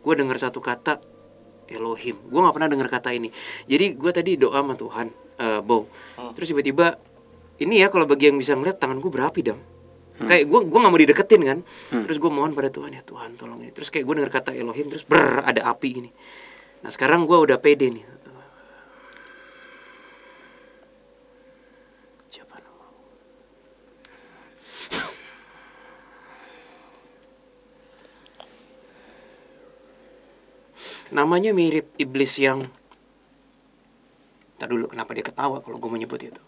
Gue dengar satu kata Elohim. Gue nggak pernah dengar kata ini. Jadi gue tadi doa sama Tuhan, uh, eh, Bow. Hmm. Terus tiba-tiba ini ya kalau bagi yang bisa ngeliat tangan gue berapi dam. Hmm. Kayak gue gue nggak mau dideketin kan. Hmm. Terus gue mohon pada Tuhan ya Tuhan tolong ini. Ya. Terus kayak gue dengar kata Elohim terus ber ada api ini. Nah sekarang gue udah pede nih. Siapa nama? Namanya mirip iblis yang... Tak dulu kenapa dia ketawa kalau gue menyebut itu.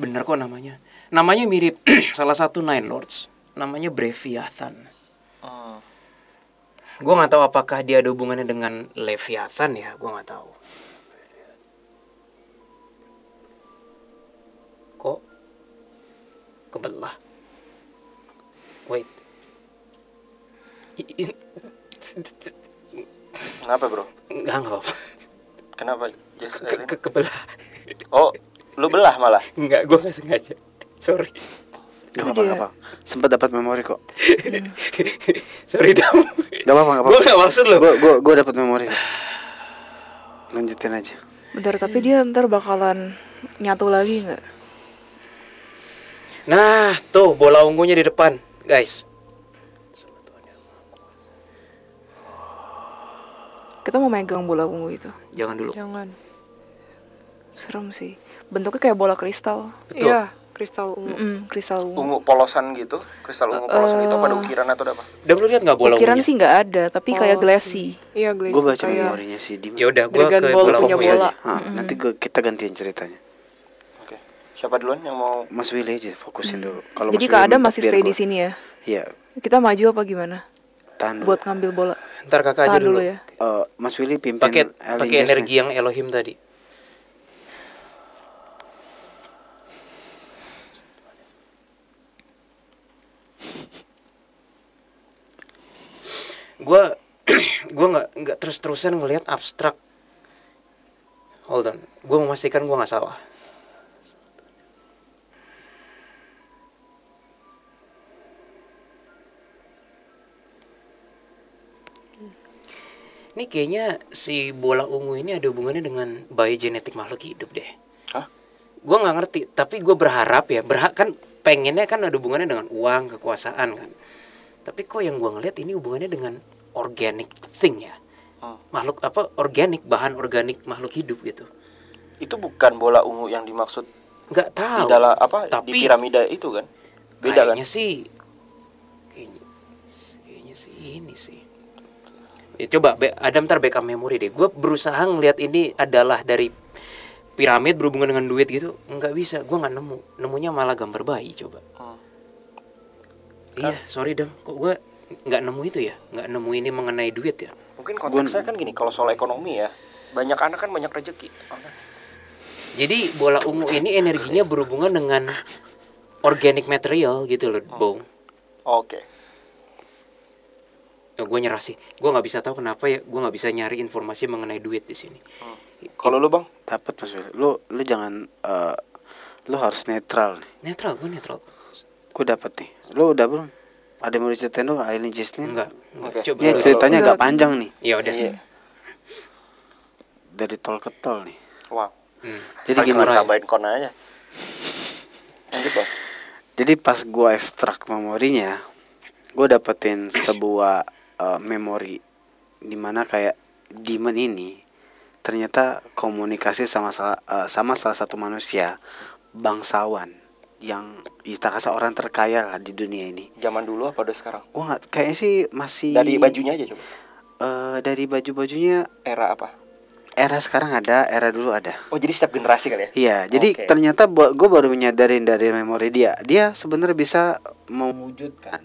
Bener kok namanya namanya mirip salah satu Nine Lords namanya Breviathan oh. gue nggak tahu apakah dia ada hubungannya dengan Leviathan ya gue nggak tahu kok kebelah wait kenapa bro nggak nggak apa, kenapa just ke, kebelah oh lu belah malah nggak gue nggak sengaja sorry Gak apa-apa, iya. apa Sempat dapat memori kok. Sorry dong, Gak apa-apa, gak apa-apa. Gue gak maksud loh. Gue gue gue dapat memori. Lanjutin aja. Bentar, tapi dia ntar bakalan nyatu lagi nggak? Nah, tuh bola ungunya di depan, guys. Kita mau megang bola ungu itu. Jangan dulu. Jangan. Serem sih. Bentuknya kayak bola kristal. Betul. Iya kristal ungu. Mm -hmm, kristal ungu. Ungu polosan gitu. Kristal ungu polosan itu pada eh, ukiran atau apa? Udah lu lihat enggak bola Ukiran ungunya? sih enggak ada, tapi kayak glassy. Iya, glassy. Gua baca memorinya sih di. Ya udah, gua ke bola punya bola. Ha, ah, mm -hmm. nanti gua, kita gantian ceritanya. Oke. Okay. Siapa duluan yang mau Mas Willy aja fokusin hmm. dulu. Kalau Jadi Kak ada masih stay gua. di sini ya? Iya. Kita maju apa gimana? Tahan Buat ngambil bola. Ntar kakak Tahan aja dulu. ya. Eh, Mas Willy pimpin pakai energi yang Elohim tadi. gue gue nggak nggak terus terusan ngelihat abstrak hold on gue memastikan gue nggak salah ini kayaknya si bola ungu ini ada hubungannya dengan biogenetik makhluk hidup deh. Hah? Gue nggak ngerti, tapi gue berharap ya, berhak kan pengennya kan ada hubungannya dengan uang, kekuasaan kan tapi kok yang gue ngeliat ini hubungannya dengan organic thing ya oh. makhluk apa organik bahan organik makhluk hidup gitu itu bukan bola ungu yang dimaksud nggak tahu di dalam apa tapi, di piramida itu kan beda kan sih kayaknya, kayaknya sih ini sih ya, coba Adam ntar backup memori deh gue berusaha ngeliat ini adalah dari piramid berhubungan dengan duit gitu nggak bisa gue nggak nemu nemunya malah gambar bayi coba hmm. Iya, sorry dong. Kok gue nggak nemu itu ya? Nggak nemu ini mengenai duit ya? Mungkin saya kan gini, kalau soal ekonomi ya, banyak anak kan banyak rezeki. Jadi bola ungu ini energinya berhubungan dengan organic material gitu loh, hmm. Bong. Oke. Okay. Oh, ya, gue nyerah sih. Gue nggak bisa tahu kenapa ya. Gue nggak bisa nyari informasi mengenai duit di sini. Hmm. Kalau lo, bang, dapat pasti. Lo lo jangan uh, lu harus netral Netral, gue netral. Gue dapet nih. Lo udah belum? Ada yang mau diceritain lo Aileen Jaslin? Enggak. Okay. Coba. Ya, ceritanya agak panjang nih. Iya udah. Iya. Dari tol ke tol nih. Wow. Hmm. Jadi Saya gimana? Tambahin kon aja. Jadi pas gue ekstrak memorinya, gue dapetin sebuah uh, memori dimana kayak demon ini ternyata komunikasi sama salah, uh, sama salah satu manusia bangsawan yang kita seorang orang terkaya lah kan di dunia ini. Zaman dulu apa udah sekarang? Wah, kayaknya sih masih Dari bajunya aja coba. Uh, dari baju-bajunya era apa? Era sekarang ada, era dulu ada. Oh, jadi setiap generasi kali ya? Iya, jadi ternyata ternyata gue baru menyadari dari memori dia. Dia sebenarnya bisa mewujudkan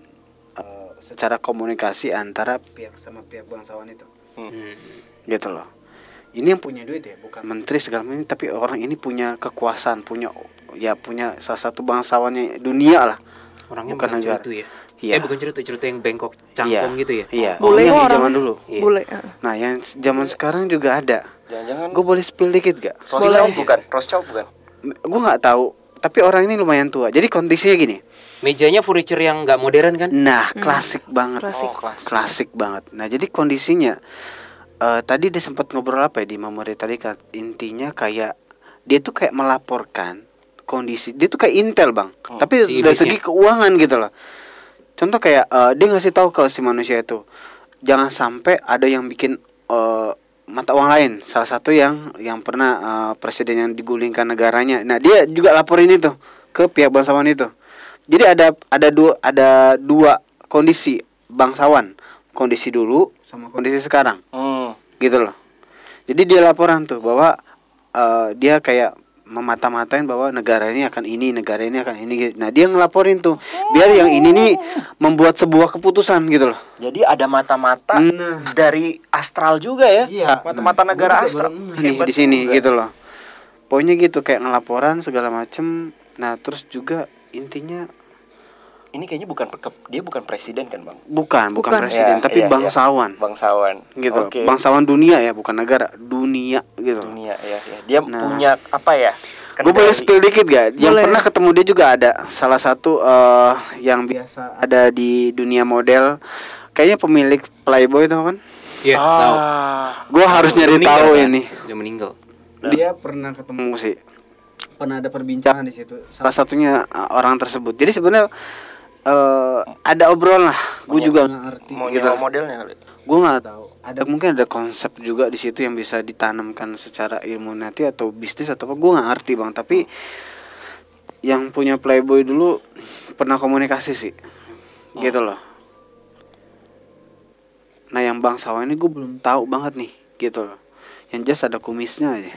uh, secara komunikasi antara pihak sama pihak bangsawan itu. Hmm. Gitu loh ini yang punya duit ya bukan menteri segala macam tapi orang ini punya kekuasaan punya ya punya salah satu bangsawannya dunia lah orangnya bukan, negara itu ya Iya. Eh bukan cerita cerita yang bengkok cangkung iya. gitu ya. Iya. Oh, boleh yang orang zaman dulu. Iya. Boleh. Ah. Nah, yang zaman boleh. sekarang juga ada. Jangan-jangan gue boleh spill dikit gak? Rothschild bukan? Rothschild bukan? Gue nggak tahu. Tapi orang ini lumayan tua. Jadi kondisinya gini. Mejanya furniture yang nggak modern kan? Nah, hmm. klasik hmm. banget. Klasik. Oh, klasik. klasik banget. Nah, jadi kondisinya uh, tadi dia sempat ngobrol apa ya di memori tadi intinya kayak dia tuh kayak melaporkan kondisi dia tuh kayak intel bang oh, tapi si dari segi keuangan gitu loh contoh kayak uh, dia ngasih tahu ke si manusia itu jangan sampai ada yang bikin uh, mata uang lain salah satu yang yang pernah uh, presiden yang digulingkan negaranya nah dia juga laporin itu ke pihak bangsawan itu jadi ada ada dua ada dua kondisi bangsawan kondisi dulu sama kondisi sekarang oh gitu loh jadi dia laporan tuh bahwa uh, dia kayak memata-matain bahwa negara ini akan ini negara ini akan ini gitu. nah dia ngelaporin tuh biar yang ini nih membuat sebuah keputusan gitu loh jadi ada mata-mata nah. dari astral juga ya iya. mata-mata nah, negara astral nih di sini juga. gitu loh pokoknya gitu kayak ngelaporan segala macem nah terus juga intinya ini kayaknya bukan dia bukan presiden kan bang? Bukan, bukan, bukan. presiden, ya, tapi ya, bangsawan. Ya. Bangsawan. Gitu. Okay. Bangsawan dunia ya, bukan negara, dunia gitu. Dunia ya, ya. Dia nah, punya apa ya? Gue boleh spill dikit gak? Boleh. Yang pernah ketemu dia juga ada salah satu uh, yang biasa ada di dunia model, kayaknya pemilik Playboy itu kan? Iya. Yeah, ah. Gue harus nyari tahu kan? ini. Dia meninggal. Dia pernah ketemu sih. Pernah ada perbincangan di situ. Salah satunya eh, orang tersebut. Jadi sebenarnya uh, ada obrolan lah gue juga mau gitu. modelnya kali gue nggak tahu ada mungkin ada konsep juga di situ yang bisa ditanamkan secara ilmu nanti atau bisnis atau apa gue nggak ngerti bang tapi yang punya playboy dulu pernah komunikasi sih hmm. gitu loh nah yang bang sawah ini gue belum tahu banget nih gitu loh yang jelas ada kumisnya aja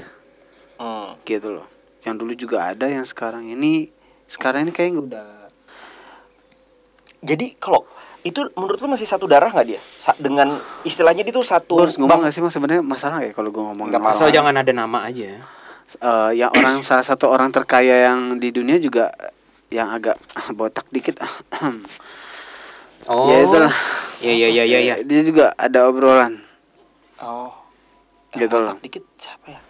hmm. gitu loh yang dulu juga ada yang sekarang ini sekarang ini kayaknya udah jadi kalau itu menurut lu masih satu darah nggak dia Sa dengan istilahnya itu satu harus ngomong nggak sih mas sebenarnya masalah ya kalau gue ngomong nggak masalah jangan ada nama aja uh, eh, yang orang salah satu orang terkaya yang di dunia juga yang agak botak dikit oh ya itulah ya ya ya ya ya dia juga ada obrolan oh eh, gitu botak dikit siapa ya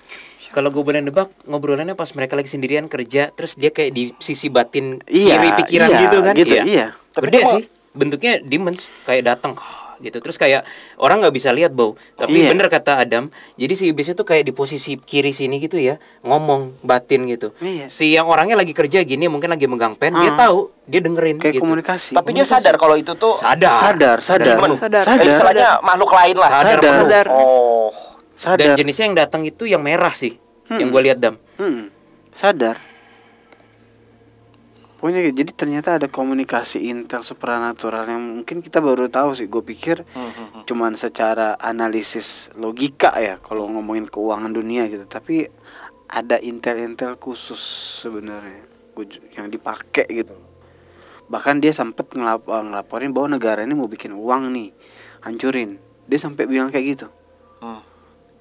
kalau gue boleh nebak ngobrolannya pas mereka lagi sendirian kerja, terus dia kayak di sisi batin iya, kiri pikiran iya, gitu kan? Gitu, iya. iya. Tapi Gede sih bentuknya demons kayak datang gitu terus kayak orang nggak bisa lihat bau tapi iya. bener kata Adam jadi si iblis itu kayak di posisi kiri sini gitu ya ngomong batin gitu iya. si yang orangnya lagi kerja gini mungkin lagi megang pen hmm. dia tahu dia dengerin kayak gitu. komunikasi tapi komunikasi. dia sadar kalau itu tuh sadar sadar sadar sadar, sadar. sadar. Eh, istilahnya makhluk lain lah sadar. sadar. oh Sadar. Dan jenisnya yang datang itu yang merah sih, hmm. yang gue lihat dam. Hmm. Sadar. Pokoknya gitu. jadi ternyata ada komunikasi intel supranatural yang mungkin kita baru tahu sih. Gue pikir hmm, hmm, hmm, cuman secara analisis logika ya kalau ngomongin keuangan dunia gitu. Tapi ada intel-intel khusus sebenarnya yang dipakai gitu. Bahkan dia sempet ngelap eh, ngelaporin bahwa negara ini mau bikin uang nih, hancurin. Dia sampai bilang kayak gitu. Hmm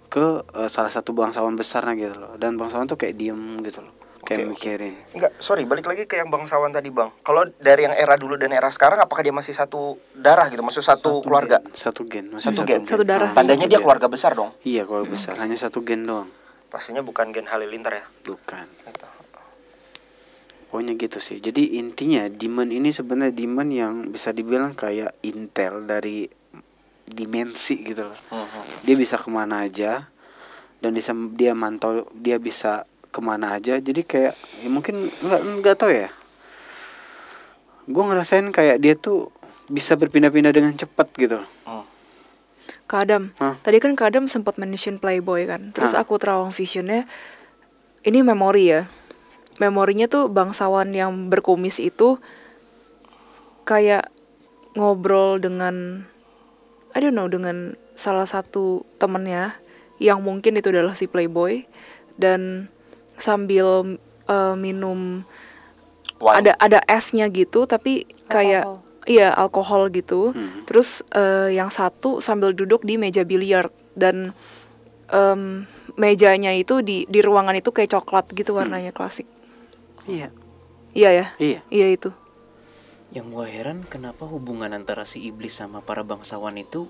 ke uh, salah satu bangsawan besar nah gitu loh dan bangsawan tuh kayak diem gitu loh kayak mikirin okay. enggak sorry balik lagi ke yang bangsawan tadi bang kalau dari yang era dulu dan era sekarang apakah dia masih satu darah gitu maksud satu, satu keluarga gen. satu gen masih satu, gen. gen satu darah tandanya dia keluarga besar dong iya keluarga hmm. besar hanya satu gen doang pastinya bukan gen halilintar ya bukan gitu. pokoknya gitu sih jadi intinya demon ini sebenarnya demon yang bisa dibilang kayak intel dari dimensi gitu loh hmm, hmm. dia bisa kemana aja dan bisa dia mantau dia bisa kemana aja jadi kayak ya mungkin nggak nggak tau ya gue ngerasain kayak dia tuh bisa berpindah-pindah dengan cepat gitu loh. Hmm. Kak Adam, huh? tadi kan Kak Adam sempat mention Playboy kan. Terus huh? aku terawang visionnya ini memori ya. Memorinya tuh bangsawan yang berkumis itu kayak ngobrol dengan I don't know dengan salah satu temennya yang mungkin itu adalah si playboy dan sambil uh, minum Wine. ada ada esnya gitu tapi kayak alkohol. iya alkohol gitu hmm. terus uh, yang satu sambil duduk di meja biliar dan um, mejanya itu di di ruangan itu kayak coklat gitu hmm. warnanya mm. klasik iya iya ya iya iya itu yang gue heran kenapa hubungan antara si iblis sama para bangsawan itu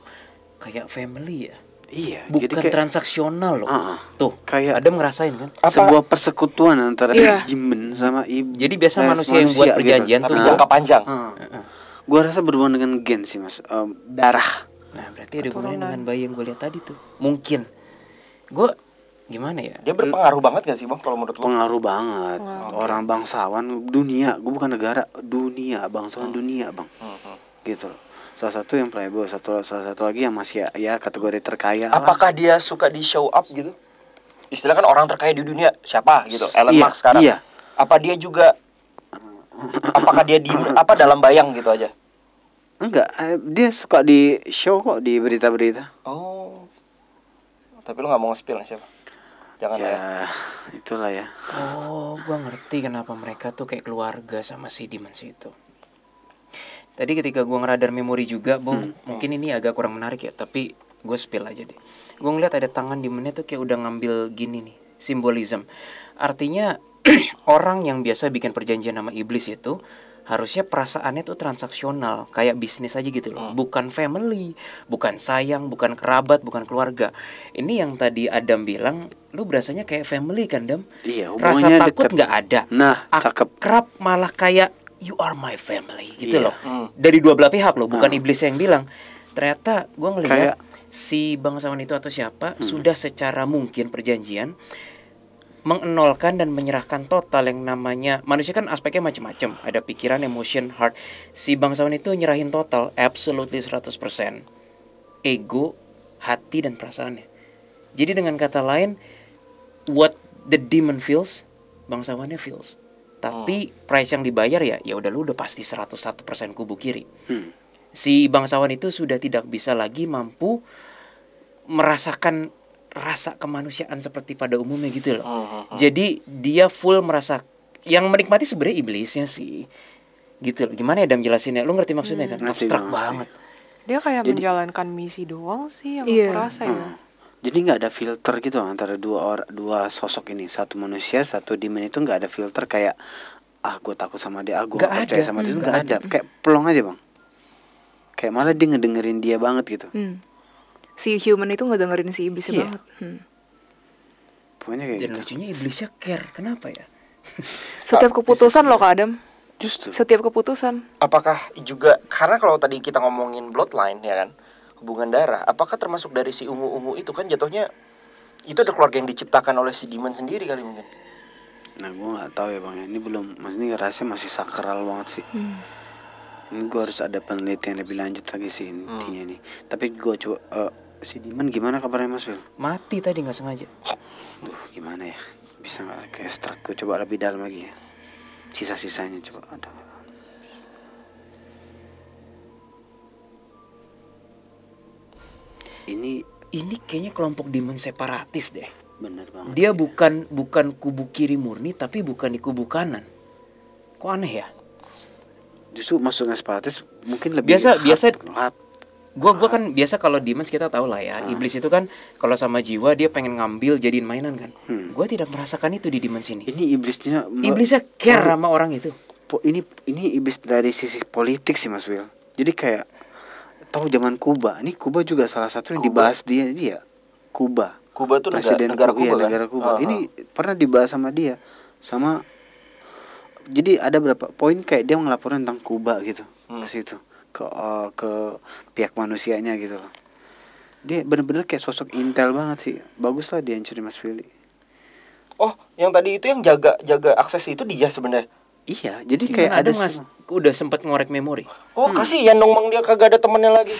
kayak family ya Iya, bukan kayak, transaksional loh. Uh, tuh, kayak ada ngerasain kan? Apa? Sebuah persekutuan antara iya. jimin sama iblis. Jadi biasa manusia, eh, manusia yang buat gitu. perjanjian gitu. tuh jangka panjang. Uh, uh, uh. Gua rasa berhubungan dengan gen sih, Mas. Uh, darah. Nah, berarti ada hubungannya dengan bayi yang gue lihat tadi tuh. Mungkin. Gue gimana ya dia berpengaruh banget gak sih bang kalau menurut lo pengaruh banget orang bangsawan dunia gue bukan negara dunia bangsawan hmm. dunia bang hmm. hmm. gitu loh salah satu yang playboy satu salah satu lagi yang masih ya, ya kategori terkaya apakah lah. dia suka di show up gitu istilah kan orang terkaya di dunia siapa gitu iya, Elon iya, Musk sekarang iya. apa dia juga apakah dia di apa dalam bayang gitu aja enggak eh, dia suka di show kok di berita-berita oh tapi lu nggak mau nge-spill siapa jangan ya, ya. itulah ya oh gue ngerti kenapa mereka tuh kayak keluarga sama si dimensi itu tadi ketika gue ngeradar memori juga bung hmm, hmm. mungkin ini agak kurang menarik ya tapi gue spill aja deh gue ngeliat ada tangan Dimensnya tuh kayak udah ngambil gini nih simbolisme. artinya orang yang biasa bikin perjanjian sama iblis itu harusnya perasaannya tuh transaksional kayak bisnis aja gitu loh hmm. bukan family bukan sayang bukan kerabat bukan keluarga ini yang tadi Adam bilang lu berasanya kayak family kan Adam iya, rasa takut nggak ada nah cakep kerap malah kayak you are my family gitu iya. loh hmm. dari dua belah pihak loh bukan hmm. iblis yang bilang ternyata gue ngelihat kayak... si bangsawan itu atau siapa hmm. sudah secara mungkin perjanjian mengenolkan dan menyerahkan total yang namanya manusia kan aspeknya macam-macam ada pikiran emotion heart si bangsawan itu nyerahin total absolutely 100% ego hati dan perasaannya jadi dengan kata lain what the demon feels bangsawannya feels tapi oh. price yang dibayar ya ya udah lu udah pasti 101% kubu kiri hmm. si bangsawan itu sudah tidak bisa lagi mampu merasakan rasa kemanusiaan seperti pada umumnya gitu loh. Uh, uh, uh. Jadi dia full merasa yang menikmati sebenarnya iblisnya sih. Gitu loh. Gimana ya Dam jelasinnya? Lu ngerti maksudnya hmm. kan? Ngerti, Abstrak banget. Dia kayak Jadi, menjalankan misi doang sih yang iya. aku rasa ya. Hmm. Jadi nggak ada filter gitu antara dua or, dua sosok ini, satu manusia, satu demon itu nggak ada filter kayak ah gue takut sama dia, ah gue gak percaya ada. sama dia, hmm, nggak hmm, ada. ada. Kayak pelong aja bang. Kayak malah dia ngedengerin dia banget gitu. Hmm si human itu ngedengerin si iblis yeah. banget. Hmm. Pokoknya kayak Dan gitu. lucunya iblisnya care. Kenapa ya? Setiap keputusan loh Kak Adam. Justru. Setiap keputusan. Apakah juga karena kalau tadi kita ngomongin bloodline ya kan, hubungan darah, apakah termasuk dari si ungu-ungu itu kan jatuhnya itu ada keluarga yang diciptakan oleh si Demon sendiri kali mungkin. Nah, gue nggak tahu ya bang. Ini belum, mas ini rasanya masih sakral banget sih. Hmm ini gue harus ada penelitian lebih lanjut lagi sih intinya hmm. nih tapi gue coba uh, si Diman gimana kabarnya Mas Wil? Mati tadi nggak sengaja. Duh, gimana ya? Bisa nggak ke ekstrak? Gue coba lebih dalam lagi ya. Sisa-sisanya coba. ada Ini ini kayaknya kelompok Diman separatis deh. Bener banget. Dia ya. bukan bukan kubu kiri murni tapi bukan di kubu kanan. Kok aneh ya? Justru masuknya separatis mungkin lebih biasa hard, biasa hard Gua gua kan biasa kalau demons kita tahu lah ya, ah. iblis itu kan kalau sama jiwa dia pengen ngambil jadiin mainan kan. Hmm. Gua tidak merasakan itu di demons ini. Ini iblisnya iblisnya care sama orang itu. Po, ini ini iblis dari sisi politik sih Mas Will. Jadi kayak tahu zaman Kuba. Ini Kuba juga salah satu yang Kuba. dibahas dia dia Kuba. Kuba tuh Presiden negara, Kuba, iya, Kuba kan? Kuba. Uh ah, -huh. Ini ah. pernah dibahas sama dia sama jadi ada berapa poin kayak dia ngelaporin tentang Kuba gitu hmm. ke situ ke uh, ke pihak manusianya gitu loh dia bener-bener kayak sosok intel banget sih bagus lah dia yang Mas Fili oh yang tadi itu yang jaga jaga akses itu dia sebenarnya iya jadi Gimana kayak ada mas udah sempet ngorek memori oh hmm. ya dong dia kagak ada temennya lagi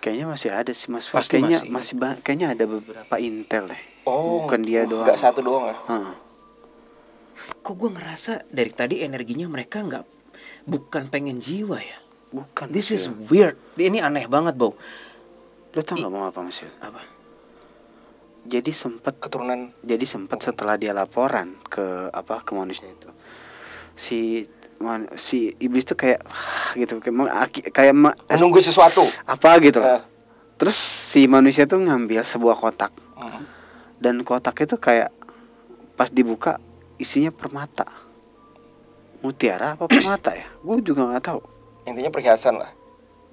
kayaknya masih ada sih mas Pasti kayaknya masih, masih ba- kayaknya ada beberapa intel deh oh bukan dia doang nggak satu doang ya hmm. kok gue ngerasa dari tadi energinya mereka nggak bukan pengen jiwa ya Bukan. This is weird. Ini aneh banget, bu. Lo tau nggak mau apa, Mas? Apa? Jadi sempat keturunan. Jadi sempat setelah dia laporan ke apa ke manusia itu, si man, si iblis tuh kayak gitu kayak kayak menunggu sesuatu apa gitu Uh. Terus si manusia tuh ngambil sebuah kotak. Uh hmm. -huh. Dan kotak itu kayak pas dibuka isinya permata. Mutiara apa permata ya? Gue juga nggak tahu Intinya perhiasan lah.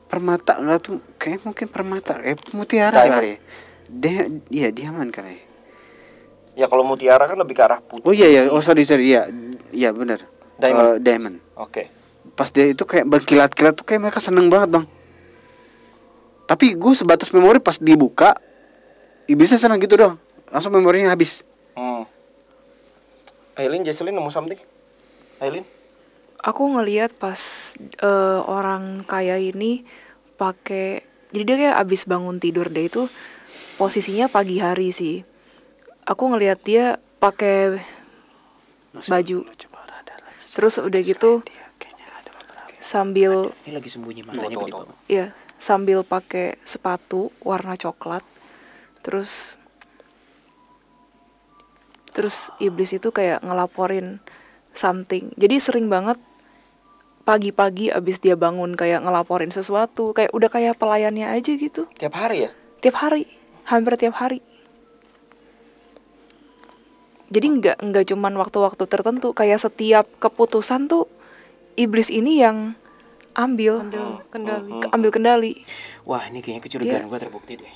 Permata enggak tuh kayak mungkin permata, kayak mutiara kali. Dia iya diamond kali. Ya kalau mutiara kan lebih ke arah putih. Oh iya iya, oh sorry sorry iya. Iya benar. Diamond. Uh, diamond. Oke. Okay. Pas dia itu kayak berkilat-kilat tuh kayak mereka seneng banget, Bang. Tapi gue sebatas memori pas dibuka Iblisnya senang gitu dong Langsung memorinya habis hmm. Aileen, jesseline nemu something? Aileen? aku ngeliat pas uh, orang kaya ini pakai jadi dia kayak abis bangun tidur deh itu posisinya pagi hari sih aku ngeliat dia pakai baju terus udah gitu sambil ini lagi sembunyi matanya iya sambil pakai sepatu warna coklat terus terus iblis itu kayak ngelaporin something jadi sering banget pagi-pagi abis dia bangun kayak ngelaporin sesuatu kayak udah kayak pelayannya aja gitu tiap hari ya tiap hari hampir tiap hari jadi nggak nggak cuman waktu-waktu tertentu kayak setiap keputusan tuh iblis ini yang ambil kendali, kendali. ambil kendali wah ini kayaknya kecurigaan yeah. gue terbukti deh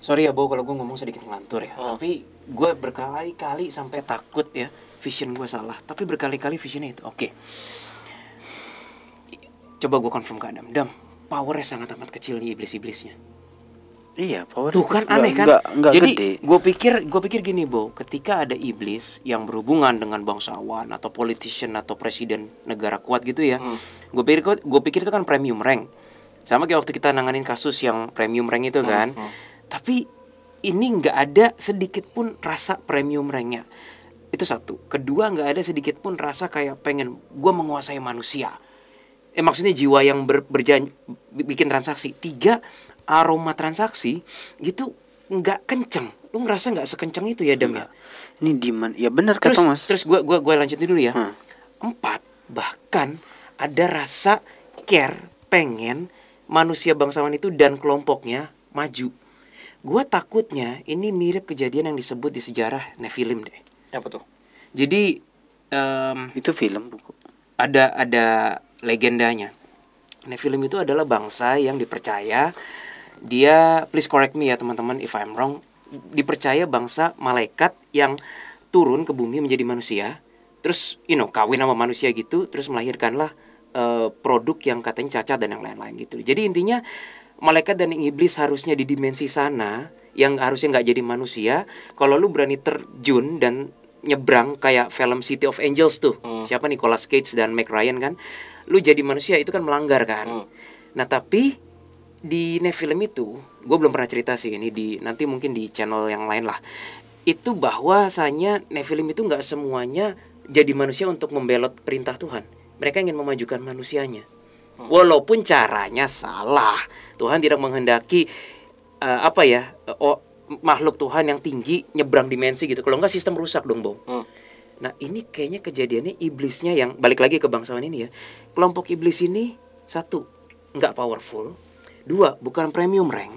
sorry ya bu, kalau gue ngomong sedikit ngelantur ya oh. tapi gue berkali-kali sampai takut ya vision gue salah tapi berkali-kali visionnya itu oke okay. Coba gue confirm ke Adam. Dam, powernya sangat amat kecil nih iblis-iblisnya. Iya, power. Tuh kan aneh kan? Enggak, enggak Jadi gue pikir gue pikir gini, Bo, ketika ada iblis yang berhubungan dengan bangsawan atau politician atau presiden negara kuat gitu ya. Hmm. Gue pikir gue pikir itu kan premium rank. Sama kayak waktu kita nanganin kasus yang premium rank itu hmm, kan. Hmm, hmm. Tapi ini nggak ada sedikit pun rasa premium ranknya. Itu satu. Kedua nggak ada sedikit pun rasa kayak pengen gue menguasai manusia eh maksudnya jiwa yang ber, berjan, bikin transaksi tiga aroma transaksi gitu nggak kenceng lu ngerasa nggak sekenceng itu ya dam ya ini demand ya benar kata mas terus gue gua gua lanjutin dulu ya hmm. empat bahkan ada rasa care pengen manusia bangsawan itu dan kelompoknya maju gue takutnya ini mirip kejadian yang disebut di sejarah nefilim deh apa tuh jadi um, itu film buku ada ada legendanya. Nah film itu adalah bangsa yang dipercaya dia please correct me ya teman-teman if I'm wrong dipercaya bangsa malaikat yang turun ke bumi menjadi manusia terus you know kawin sama manusia gitu terus melahirkanlah uh, produk yang katanya cacat dan yang lain-lain gitu jadi intinya malaikat dan iblis harusnya di dimensi sana yang harusnya nggak jadi manusia kalau lu berani terjun dan nyebrang kayak film City of Angels tuh hmm. siapa Nicolas Cage dan Mac Ryan kan lu jadi manusia itu kan melanggar kan. Hmm. Nah, tapi di film itu, gue belum pernah cerita sih ini di nanti mungkin di channel yang lain lah. Itu bahwasanya Nephilim itu nggak semuanya jadi manusia untuk membelot perintah Tuhan. Mereka ingin memajukan manusianya. Hmm. Walaupun caranya salah. Tuhan tidak menghendaki uh, apa ya? Oh, makhluk Tuhan yang tinggi nyebrang dimensi gitu. Kalau enggak sistem rusak dong, Bom. Hmm. Nah ini kayaknya kejadiannya iblisnya yang balik lagi ke bangsawan ini ya. Kelompok iblis ini satu nggak powerful, dua bukan premium rank,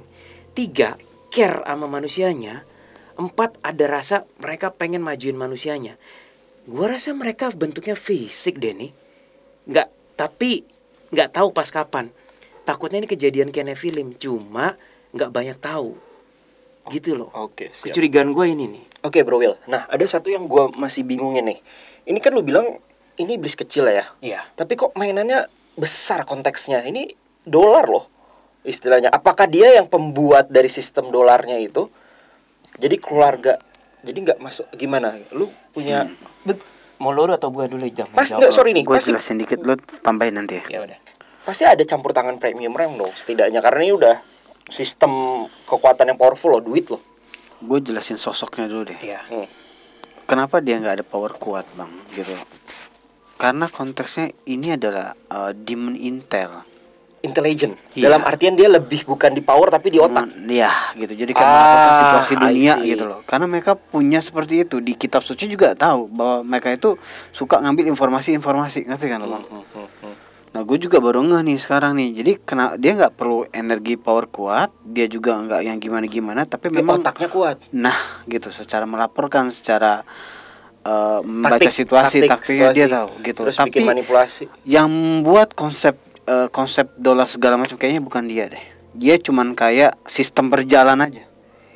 tiga care sama manusianya, empat ada rasa mereka pengen majuin manusianya. Gua rasa mereka bentuknya fisik deh nih, nggak tapi nggak tahu pas kapan. Takutnya ini kejadian kayak film, cuma nggak banyak tahu gitu loh. Oke. Okay, Kecurigaan gue ini nih Oke okay, Bro Will, nah ada satu yang gue masih bingungin nih. Ini kan lu bilang ini iblis kecil ya? Iya. Tapi kok mainannya besar konteksnya? Ini dolar loh istilahnya. Apakah dia yang pembuat dari sistem dolarnya itu? Jadi keluarga, jadi nggak masuk gimana? Lu punya hmm. mau lo atau gue dulu jam? Pas nggak sorry nih. Gue jelasin dikit lu tambahin nanti ya. ya. udah. Pasti ada campur tangan premium rank dong setidaknya karena ini udah sistem kekuatan yang powerful loh, duit loh gue jelasin sosoknya dulu deh. Iya. Hmm. Kenapa dia nggak ada power kuat bang? Gitu. Karena konteksnya ini adalah uh, demon intel. Intelligent. Iya. Dalam artian dia lebih bukan di power tapi di otak. Iya gitu. Jadi karena ah, situasi dunia gitu loh. Karena mereka punya seperti itu di kitab suci juga tahu bahwa mereka itu suka ngambil informasi-informasi ngerti kan bang? hmm, hmm, hmm. Nah gue juga baru ngeh nih sekarang nih Jadi kena dia gak perlu energi power kuat Dia juga gak yang gimana-gimana Tapi dia memang otaknya kuat Nah gitu secara melaporkan Secara uh, membaca situasi taktik, taktiknya dia tahu gitu Terus Tapi manipulasi Yang membuat konsep uh, konsep dolar segala macam kayaknya bukan dia deh Dia cuman kayak sistem berjalan aja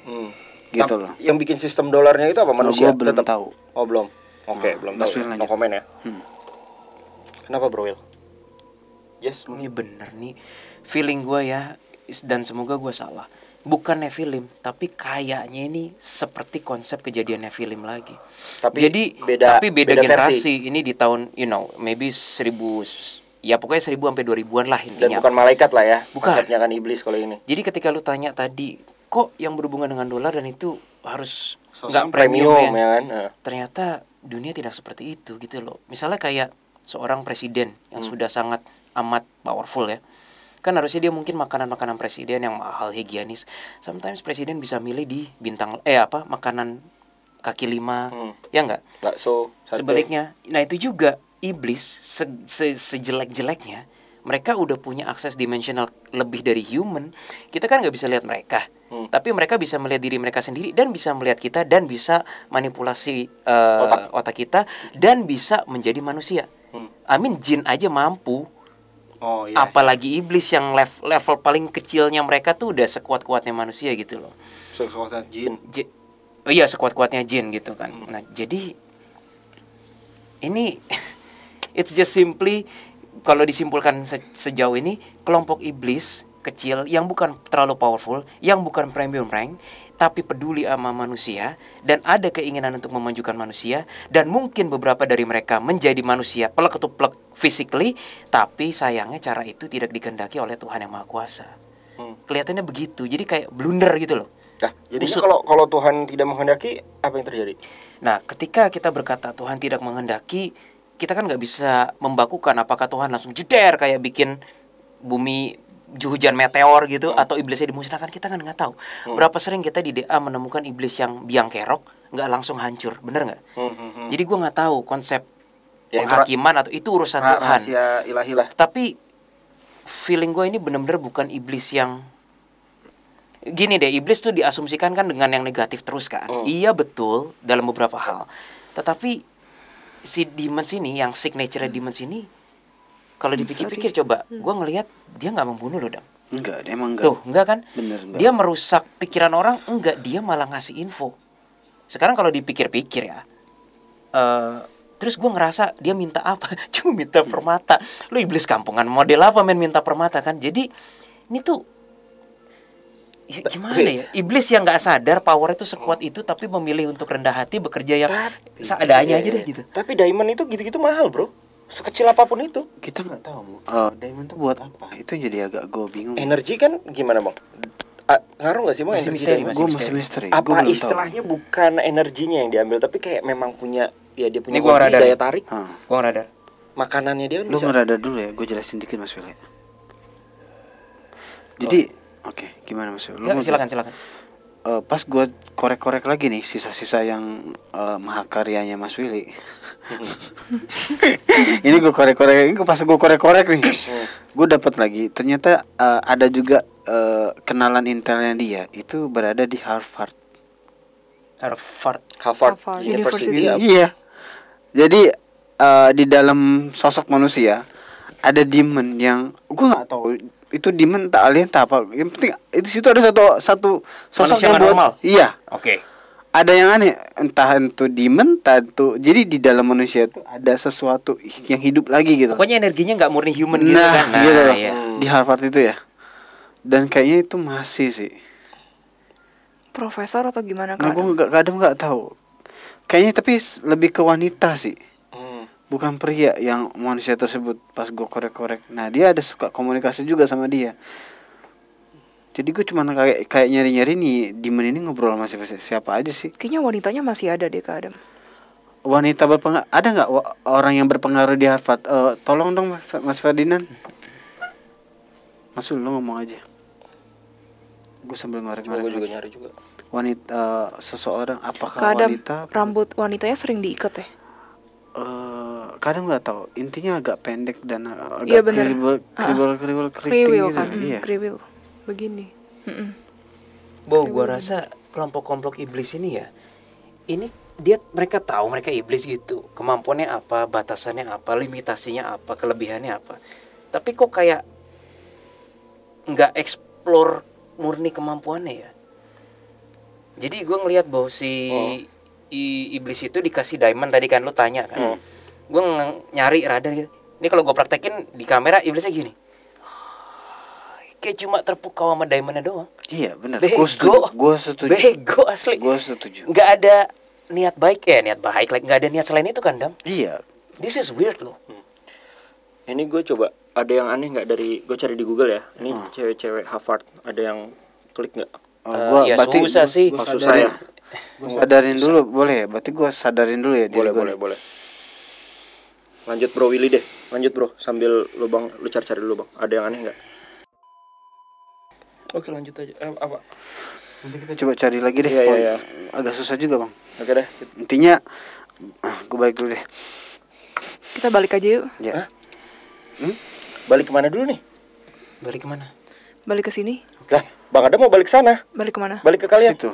hmm. Gitu loh Yang bikin sistem dolarnya itu apa manusia? belum tetap... tahu Oh belum Oke okay, nah, belum tahu ya. No komen ya hmm. Kenapa bro Will? yes ini bener nih feeling gue ya dan semoga gue salah bukannya film tapi kayaknya ini seperti konsep kejadiannya film lagi tapi jadi beda, tapi beda, beda generasi versi. ini di tahun you know maybe seribu ya pokoknya seribu sampai dua ribuan lah intinya dan ya. bukan malaikat lah ya bukan konsepnya kan iblis kalau ini jadi ketika lu tanya tadi kok yang berhubungan dengan dolar dan itu harus nggak premium, premium ya, ya kan? Nah. ternyata dunia tidak seperti itu gitu loh misalnya kayak seorang presiden yang hmm. sudah sangat amat powerful ya kan harusnya dia mungkin makanan-makanan presiden yang mahal higienis sometimes presiden bisa milih di bintang eh apa makanan kaki lima hmm. ya enggak bakso sate. sebaliknya nah itu juga iblis se, se, sejelek-jeleknya mereka udah punya akses dimensional lebih dari human kita kan nggak bisa lihat mereka hmm. tapi mereka bisa melihat diri mereka sendiri dan bisa melihat kita dan bisa manipulasi uh, otak. otak kita dan bisa menjadi manusia hmm. I amin mean, jin aja mampu Oh, iya. Apalagi iya. iblis yang level, level paling kecilnya mereka tuh udah sekuat-kuatnya manusia gitu loh. Sekuat-kuatnya jin. J oh, iya, sekuat-kuatnya jin gitu kan. Hmm. Nah, jadi ini it's just simply kalau disimpulkan se sejauh ini kelompok iblis kecil yang bukan terlalu powerful, yang bukan premium rank, tapi peduli sama manusia dan ada keinginan untuk memajukan manusia dan mungkin beberapa dari mereka menjadi manusia pelek atau pelek physically tapi sayangnya cara itu tidak dikendaki oleh Tuhan yang Maha Kuasa. Hmm. Kelihatannya begitu. Jadi kayak blunder gitu loh. Nah, jadi kalau kalau Tuhan tidak menghendaki apa yang terjadi? Nah, ketika kita berkata Tuhan tidak menghendaki, kita kan nggak bisa membakukan apakah Tuhan langsung jeder kayak bikin bumi hujan meteor gitu hmm. atau iblisnya dimusnahkan kita kan nggak tahu hmm. berapa sering kita di DA menemukan iblis yang biang kerok nggak langsung hancur bener nggak hmm, hmm, hmm. jadi gue nggak tahu konsep ya, penghakiman atau itu urusan nah, Tuhan ilahi lah. tapi feeling gue ini bener-bener bukan iblis yang gini deh iblis tuh diasumsikan kan dengan yang negatif terus kan hmm. iya betul dalam beberapa hal tetapi si demon sini yang signature hmm. demon sini kalau dipikir-pikir coba hmm. gue ngelihat dia nggak membunuh loh dam enggak emang enggak tuh enggak kan Bener, enggak. dia merusak pikiran orang enggak dia malah ngasih info sekarang kalau dipikir-pikir ya uh, terus gue ngerasa dia minta apa cuma minta hmm. permata lu iblis kampungan model apa main minta permata kan jadi ini tuh ya gimana ya iblis yang nggak sadar power itu sekuat itu tapi memilih untuk rendah hati bekerja yang tapi, seadanya aja deh iya. gitu tapi diamond itu gitu-gitu mahal bro sekecil apapun itu kita nggak tahu uh, diamond tuh buat apa itu jadi agak gue bingung energi kan gimana bang A ngaruh nggak sih bang masih misteri, masih, gua masih misteri apa gua istilahnya tahu. bukan energinya yang diambil tapi kayak memang punya ya dia punya gua radar. daya ya? tarik ha. Ah. gua radar makanannya dia kan lu nggak ada dulu ya gue jelasin dikit mas Wilay oh. jadi oke okay, gimana mas Wilay silakan silakan uh, pas gue korek-korek lagi nih sisa-sisa yang uh, mahakaryanya Mas Willy. ini gue korek-korek, ini pas gue korek-korek nih, hmm. gue dapat lagi. Ternyata uh, ada juga uh, kenalan intelnya dia itu berada di Harvard. Harvard, Harvard, Harvard. University. University. Iya. Jadi uh, di dalam sosok manusia ada demon yang gue nggak tahu itu dimen tak alien tak apa yang penting itu situ ada satu satu sosok yang buat normal. iya oke okay. ada yang aneh entah itu demon entah itu jadi di dalam manusia itu ada sesuatu yang hidup lagi gitu pokoknya energinya nggak murni human gitu nah, kan? gitu kan nah gitu loh. Ya. di Harvard itu ya dan kayaknya itu masih sih profesor atau gimana nah, gue nggak kadang nggak tahu kayaknya tapi lebih ke wanita sih bukan pria yang manusia tersebut pas gue korek-korek nah dia ada suka komunikasi juga sama dia jadi gue cuma kayak kayak nyari-nyari nih di mana ini ngobrol masih siapa aja sih kayaknya wanitanya masih ada deh kak Adam wanita berpengaruh ada nggak orang yang berpengaruh di Harvard uh, tolong dong Mas Ferdinand Masuk lo ngomong aja gue sambil ngorek-ngorek gue juga nyari juga wanita uh, seseorang apakah Kadang wanita rambut wanitanya sering diikat ya uh, kadang nggak tahu intinya agak pendek dan eh, agak iya, kribul ah, ah. kribul kriwil kribul gitu. kriwil kan gitu. iya. kriwil begini mm -mm. gue rasa kelompok kelompok iblis ini ya ini dia mereka tahu mereka iblis gitu kemampuannya apa batasannya apa limitasinya apa kelebihannya apa tapi kok kayak nggak explore murni kemampuannya ya jadi gue ngelihat bahwa si oh i, iblis itu dikasih diamond tadi kan lu tanya kan. Hmm. Gue nyari radar gitu. Ini kalau gue praktekin di kamera iblisnya gini. Kayak cuma terpukau sama diamondnya doang. Iya benar. Gue setuju. Gue setuju. Bego asli. Gue setuju. Gak ada niat baik ya niat baik. Like gak ada niat selain itu kan dam. Iya. This is weird loh. Hmm. Ini gue coba ada yang aneh nggak dari gue cari di Google ya. Ini hmm. cewek-cewek hmm. Harvard ada yang klik nggak? Oh, uh, ya susah sih. Gua oh, susah ya. Gua oh, sadarin dulu boleh ya? Berarti gue sadarin dulu ya Boleh, boleh, boleh. Lanjut Bro Willy deh. Lanjut Bro sambil lubang lu cari-cari lubang, Ada yang aneh nggak? Oke, lanjut aja. Eh, apa? Nanti kita coba cari lagi deh. Iya, iya, oh, iya. Agak susah juga, Bang. Oke deh. Intinya ah, gue balik dulu deh. Kita balik aja yuk. Ya. Hah? Hmm? Balik kemana dulu nih? Balik kemana? Balik ke sini. Oke. Bang ada mau balik sana. Balik kemana? Balik ke kalian. Situ.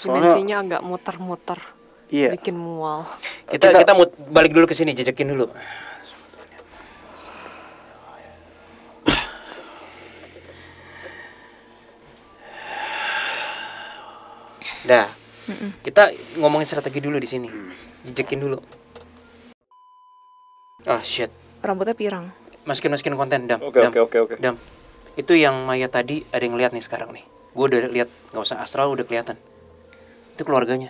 Soalnya, dimensinya agak muter-muter. Iya. Bikin mual. Kita kita, kita mut, balik dulu ke sini, jejekin dulu. Dah. Kita ngomongin strategi dulu di sini. Jejekin dulu. Ah, oh, shit. Rambutnya pirang. Masukin-masukin konten, Dam. Oke, oke, oke, oke. Dam. Itu yang Maya tadi ada yang lihat nih sekarang nih. Gue udah lihat, nggak usah astral udah kelihatan itu keluarganya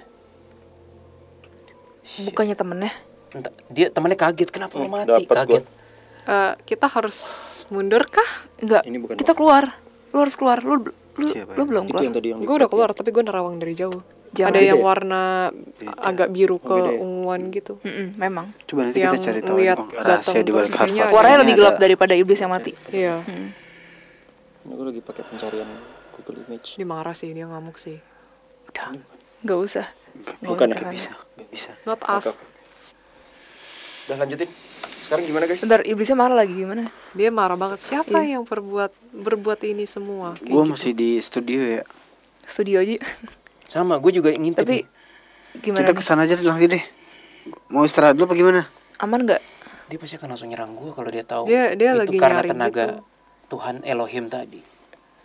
bukannya temennya Entah, dia temennya kaget kenapa hmm, lo mati kaget Uh, kita harus mundur kah enggak Ini bukan kita keluar lu harus keluar lu lu, lu belum keluar gue udah keluar ya? tapi gue nerawang dari jauh Jauh. ada yang ya? warna beda. agak biru ke oh, unguan hmm. gitu mm -mm, memang coba nanti yang kita cari tahu lihat rahasia di balik hafal warnanya lebih gelap ada... daripada iblis yang mati iya, iya. hmm. ini gue lagi pakai pencarian Google Image Ini marah sih dia ngamuk sih udah Gak usah. Bukan nggak bisa, nggak bisa. Not us. Udah lanjutin. Sekarang gimana guys? Bentar, iblisnya marah lagi gimana? Dia marah banget. Siapa iya. yang perbuat berbuat ini semua? Gue gitu. masih di studio ya. Studio aja. Sama, gue juga ingin tapi. Gimana? Kita kesana aja langsung deh. Mau istirahat dulu apa gimana? Aman nggak? Dia pasti akan langsung nyerang gue kalau dia tahu. Dia, dia itu lagi karena tenaga gitu. Tuhan Elohim tadi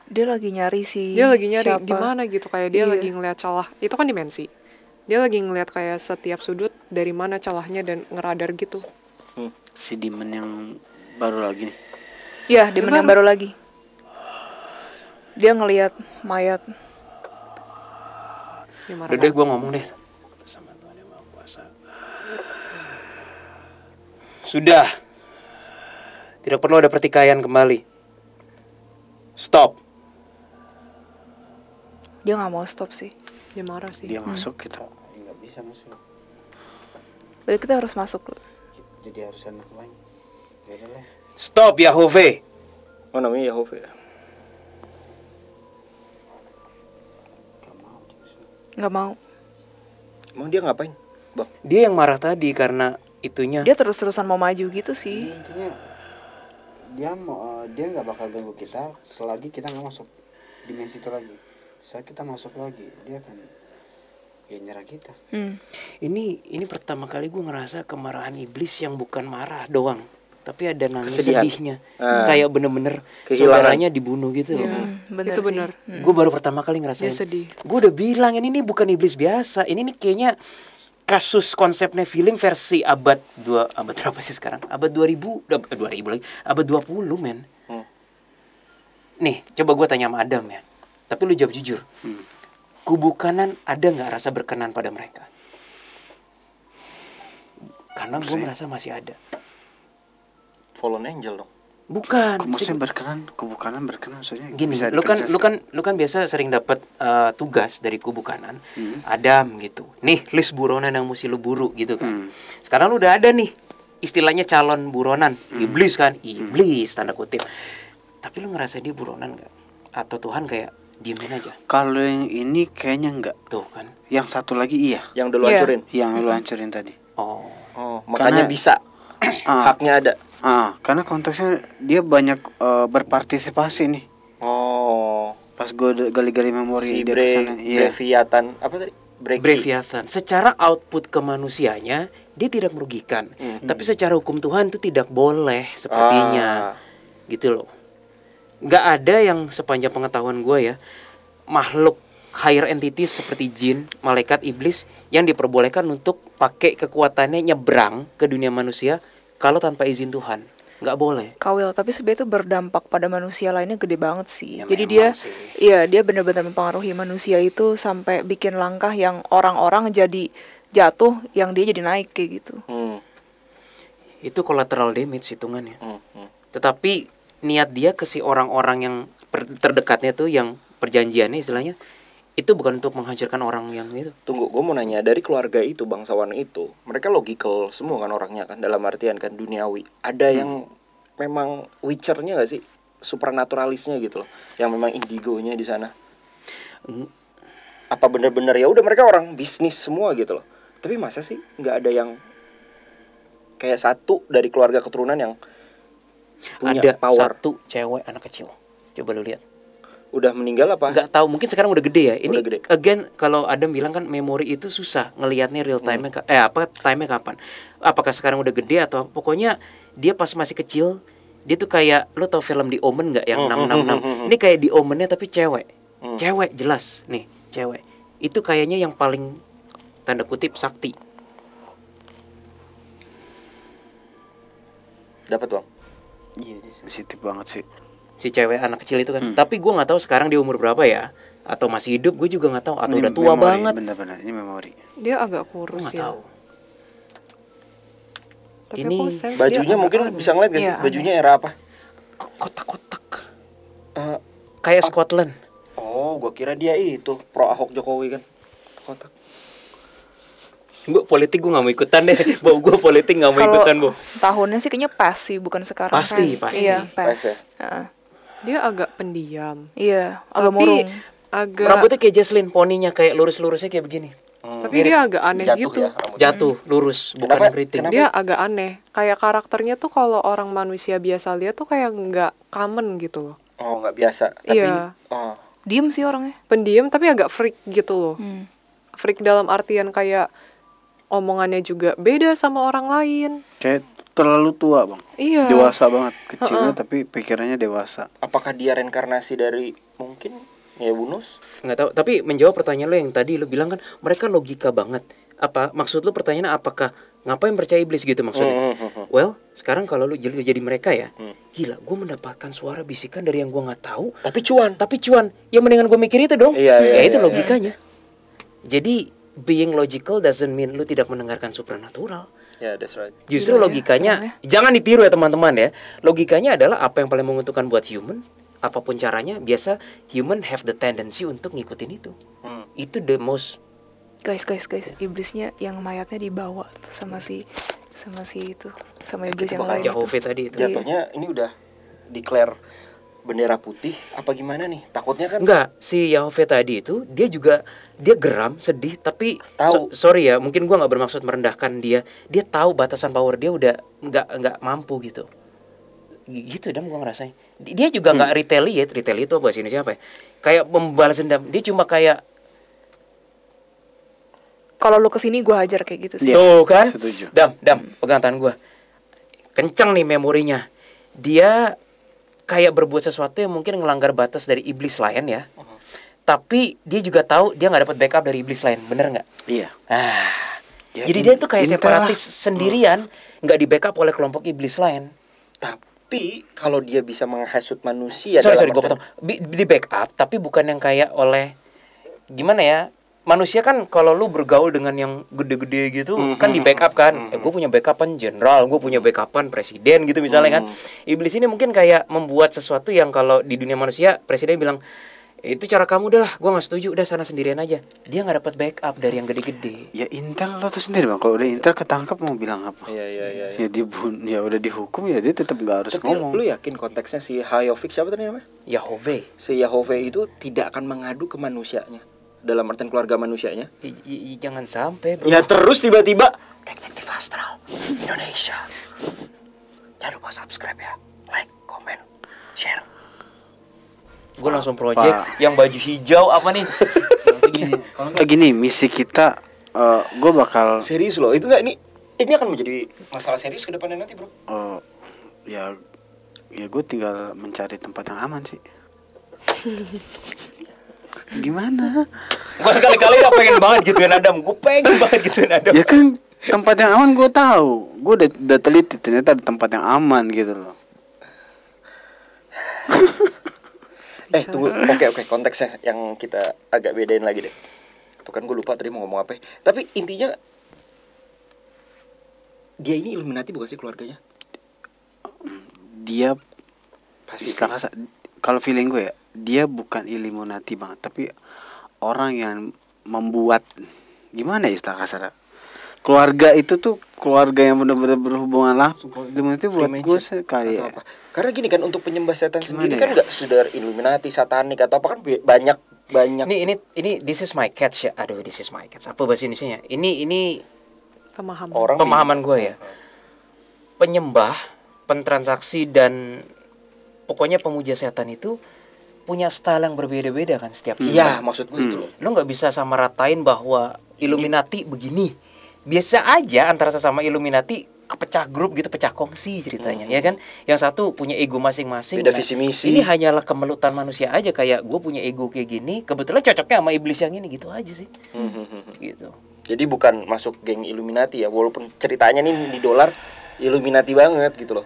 dia lagi nyari sih dia lagi nyari di mana gitu kayak dia iya. lagi ngelihat celah itu kan dimensi dia lagi ngelihat kayak setiap sudut dari mana celahnya dan ngeradar gitu hmm, si dimen yang baru lagi nih ya dimen yang baru lagi dia ngelihat mayat udah deh gue ngomong deh sama Tuhan yang Kuasa sudah tidak perlu ada pertikaian kembali stop dia nggak mau stop sih dia marah sih dia hmm. masuk kita nggak bisa masuk berarti kita harus masuk loh. jadi harus anak Jadi ya stop ya Hove oh namanya Yahove ya? nggak mau mau dia ngapain bang dia yang marah tadi karena itunya dia terus terusan mau maju gitu sih iya, intinya dia mau eh, dia nggak bakal ganggu kita selagi kita nggak masuk dimensi itu lagi saat kita masuk lagi dia akan ya nyerang kita hmm. ini ini pertama kali gue ngerasa kemarahan iblis yang bukan marah doang tapi ada nangis Kesedihan. sedihnya uh, kayak bener-bener saudaranya dibunuh gitu loh ya, hmm. bener itu benar. hmm. gue baru pertama kali ngerasa. ya, sedih gue udah bilang ini ini bukan iblis biasa ini nih kayaknya kasus konsepnya film versi abad dua abad berapa sih sekarang? Abad dua ribu 2000 eh, ribu lagi. Abad dua puluh men. Hmm. Nih, coba gue tanya sama Adam ya. Tapi lu jawab jujur. Hmm. Kubu kanan ada nggak rasa berkenan pada mereka? Karena gue merasa masih ada. Fallen Angel dong. Bukan. Maksudnya berkenan, kubu kanan berkenan maksudnya. Gini, lu kan lu kan lu kan biasa sering dapat uh, eh, tugas dari kubu kanan. Hmm. Adam gitu. Nih, list buronan yang mesti lu buru gitu kan. Hmm. Sekarang lu udah ada nih istilahnya calon buronan, hmm. iblis kan, hmm. iblis tanda kutip. Tapi lu ngerasa dia buronan gak? Atau Tuhan kayak diemin aja kalau yang ini kayaknya enggak tuh kan yang satu lagi iya yang dulu yeah. hancurin yang dulu hancurin tadi oh oh makanya karena, bisa uh, haknya ada ah karena konteksnya dia banyak uh, berpartisipasi nih oh pas gue gali-gali memori si dia bre kesana, iya. breviatan apa tadi Breki. breviatan secara output ke manusianya dia tidak merugikan hmm. tapi secara hukum Tuhan itu tidak boleh sepertinya ah. gitu loh nggak ada yang sepanjang pengetahuan gue ya makhluk higher entity seperti jin, malaikat, iblis yang diperbolehkan untuk pakai kekuatannya nyebrang ke dunia manusia kalau tanpa izin Tuhan. Nggak boleh. Kawil, tapi sebenarnya itu berdampak pada manusia lainnya gede banget sih. Ya, Jadi dia sih. ya dia benar-benar mempengaruhi manusia itu sampai bikin langkah yang orang-orang jadi jatuh yang dia jadi naik kayak gitu. Hmm. Itu collateral damage hitungannya. Hmm, hmm. Tetapi niat dia ke si orang-orang yang terdekatnya tuh yang perjanjiannya istilahnya itu bukan untuk menghancurkan orang yang itu. Tunggu, gue mau nanya dari keluarga itu bangsawan itu, mereka logical semua kan orangnya kan dalam artian kan duniawi. Ada hmm. yang memang witchernya gak sih, supernaturalisnya gitu loh, yang memang indigonya di sana. Hmm. Apa bener-bener ya udah mereka orang bisnis semua gitu loh. Tapi masa sih nggak ada yang kayak satu dari keluarga keturunan yang Punya ada power. satu cewek anak kecil. Coba lu lihat. Udah meninggal apa? Gak tahu, mungkin sekarang udah gede ya. Ini gede. again kalau Adam bilang kan memori itu susah ngelihatnya real time hmm. eh apa time-nya kapan? Apakah sekarang udah gede atau pokoknya dia pas masih kecil dia tuh kayak lo tau film di Omen nggak yang hmm, hmm, enam enam enam hmm, ini kayak di Omennya tapi cewek hmm. cewek jelas nih cewek itu kayaknya yang paling tanda kutip sakti dapat bang Iya, sensitif banget sih. Si cewek anak kecil itu kan. Hmm. Tapi gue nggak tahu sekarang dia umur berapa ya atau masih hidup gue juga nggak tahu atau ini udah tua memori, banget bener-bener ini memori dia agak kurus ya tahu. Tapi ini bajunya mungkin aneh. bisa ngeliat gak sih ya, bajunya aneh. era apa kotak-kotak uh, kayak Scotland oh gue kira dia itu pro ahok jokowi kan kotak gue politik gue gak mau ikutan deh Bu gue politik gak mau Kalo ikutan Bu Tahunnya sih kayaknya pas sih bukan sekarang Pasti pasti pasti Iya pas, ya? pas ya. Dia agak pendiam Iya agak Tapi, murung agak... Rambutnya kayak jaslin, Poninya kayak lurus-lurusnya kayak begini Hmm. Tapi Mirip. dia agak aneh Jatuh gitu. Ya, Jatuh, lurus, bukan Kenapa? keriting. Dia agak aneh. Kayak karakternya tuh kalau orang manusia biasa dia tuh kayak nggak common gitu loh. Oh, nggak biasa. Iya. Tapi iya. oh. Diem sih orangnya. Pendiam tapi agak freak gitu loh. Hmm. Freak dalam artian kayak omongannya juga beda sama orang lain kayak terlalu tua bang iya dewasa banget kecilnya uh -uh. tapi pikirannya dewasa apakah dia reinkarnasi dari mungkin ya bunus nggak tahu tapi menjawab pertanyaan lo yang tadi lo bilang kan mereka logika banget apa maksud lo pertanyaan apakah ngapain percaya iblis gitu maksudnya mm -hmm. well sekarang kalau lo jadi jadi mereka ya mm. gila gue mendapatkan suara bisikan dari yang gue nggak tahu tapi cuan tapi cuan ya mendingan gue mikir itu dong iya, iya, ya itu iya, iya. logikanya iya. jadi being logical doesn't mean lu tidak mendengarkan supranatural. Yeah, that's right. Justru yeah, iya, logikanya yeah. jangan ditiru ya teman-teman ya. Logikanya adalah apa yang paling menguntungkan buat human, apapun caranya, biasa human have the tendency untuk ngikutin itu. Hmm. Itu the most Guys, guys, guys, iblisnya yang mayatnya dibawa sama si sama si itu, sama iblis yang lain. Jauh itu. tadi itu. Jatuhnya ini udah declare bendera putih apa gimana nih? Takutnya kan Enggak, si Yahove tadi itu dia juga dia geram, sedih, tapi tahu so, sorry ya, mungkin gua nggak bermaksud merendahkan dia. Dia tahu batasan power dia udah nggak nggak mampu gitu. Gitu dan gua ngerasain. Dia juga hmm. nggak hmm. retaliate, retaliate itu apa sih ini siapa ya? Kayak membalas dendam. Dia cuma kayak kalau lu kesini gue hajar kayak gitu sih. Iya. Tuh kan? Setuju. Dam, dam, tangan gue. kencang nih memorinya. Dia kayak berbuat sesuatu yang mungkin ngelanggar batas dari iblis lain ya. Uh -huh. Tapi dia juga tahu dia nggak dapat backup dari iblis lain, bener nggak? Iya. Ah, ya, jadi dia tuh kayak separatis lah. Hmm. sendirian, nggak hmm. di backup oleh kelompok iblis lain. Tapi kalau dia bisa menghasut manusia, sorry sorry gue potong, di backup tapi bukan yang kayak oleh gimana ya manusia kan kalau lu bergaul dengan yang gede-gede gitu mm -hmm. kan di hmm, backup hmm, kan mm -hmm. eh, hmm. gue punya backupan jenderal gue punya backupan presiden gitu misalnya mm -hmm. kan iblis ini mungkin kayak membuat sesuatu yang kalau di dunia manusia presiden bilang itu cara kamu udah lah gue nggak setuju udah sana sendirian aja dia nggak dapat backup dari yang gede-gede ya intel lo tuh sendiri bang kalau udah intel ketangkep mau bilang apa ya ya ya ya, ya dibun ya udah dihukum ya dia tetap nggak harus Tapi ngomong lu yakin konteksnya si Hayofik siapa tadi namanya Yahove si Yahove itu tidak akan mengadu ke manusianya dalam artian keluarga manusianya? Y ya, y ya, ya, jangan sampai, bro. Ya terus tiba-tiba Detektif Astral Indonesia. Jangan lupa subscribe ya. Like, comment, share. Gue langsung project pa. yang baju hijau apa nih? gini, eh, gini, misi kita uh, eh, gue bakal serius loh. Itu nggak ini ini akan menjadi masalah serius ke depannya nanti, Bro. Uh, ya ya gue tinggal mencari tempat yang aman sih. gimana gue sekali-kali gak pengen banget gituin Adam gue pengen banget gituin Adam ya kan tempat yang aman gue tahu gue udah, udah teliti ternyata ada tempat yang aman gitu loh eh tunggu oke okay, oke okay, konteksnya yang kita agak bedain lagi deh tuh kan gue lupa tadi mau ngomong apa ya. tapi intinya dia ini Illuminati bukan sih keluarganya dia pasti kalau feeling gue ya dia bukan Illuminati banget tapi orang yang membuat gimana ya istilah kasar keluarga itu tuh keluarga yang benar-benar berhubungan lah. Illuminati buat gue sih kayak karena gini kan untuk penyembah setan gimana sendiri ya? kan nggak sedar Illuminati satanik atau apa kan banyak banyak ini ini ini this is my catch ya aduh this is my catch apa bahasa Indonesia ini ini pemahaman orang pemahaman gue ya penyembah pentransaksi dan pokoknya pemuja setan itu punya style yang berbeda-beda kan setiap hmm. Iya, maksud gue hmm. itu loh. Lo nggak bisa sama ratain bahwa Illuminati begini. Biasa aja antara sesama Illuminati kepecah grup gitu pecah kongsi ceritanya ya hmm. ya kan yang satu punya ego masing-masing beda nah, visi misi ini hanyalah kemelutan manusia aja kayak gue punya ego kayak gini kebetulan cocoknya sama iblis yang ini gitu aja sih hmm, hmm, hmm, hmm. gitu jadi bukan masuk geng Illuminati ya walaupun ceritanya nih di dolar Illuminati banget gitu loh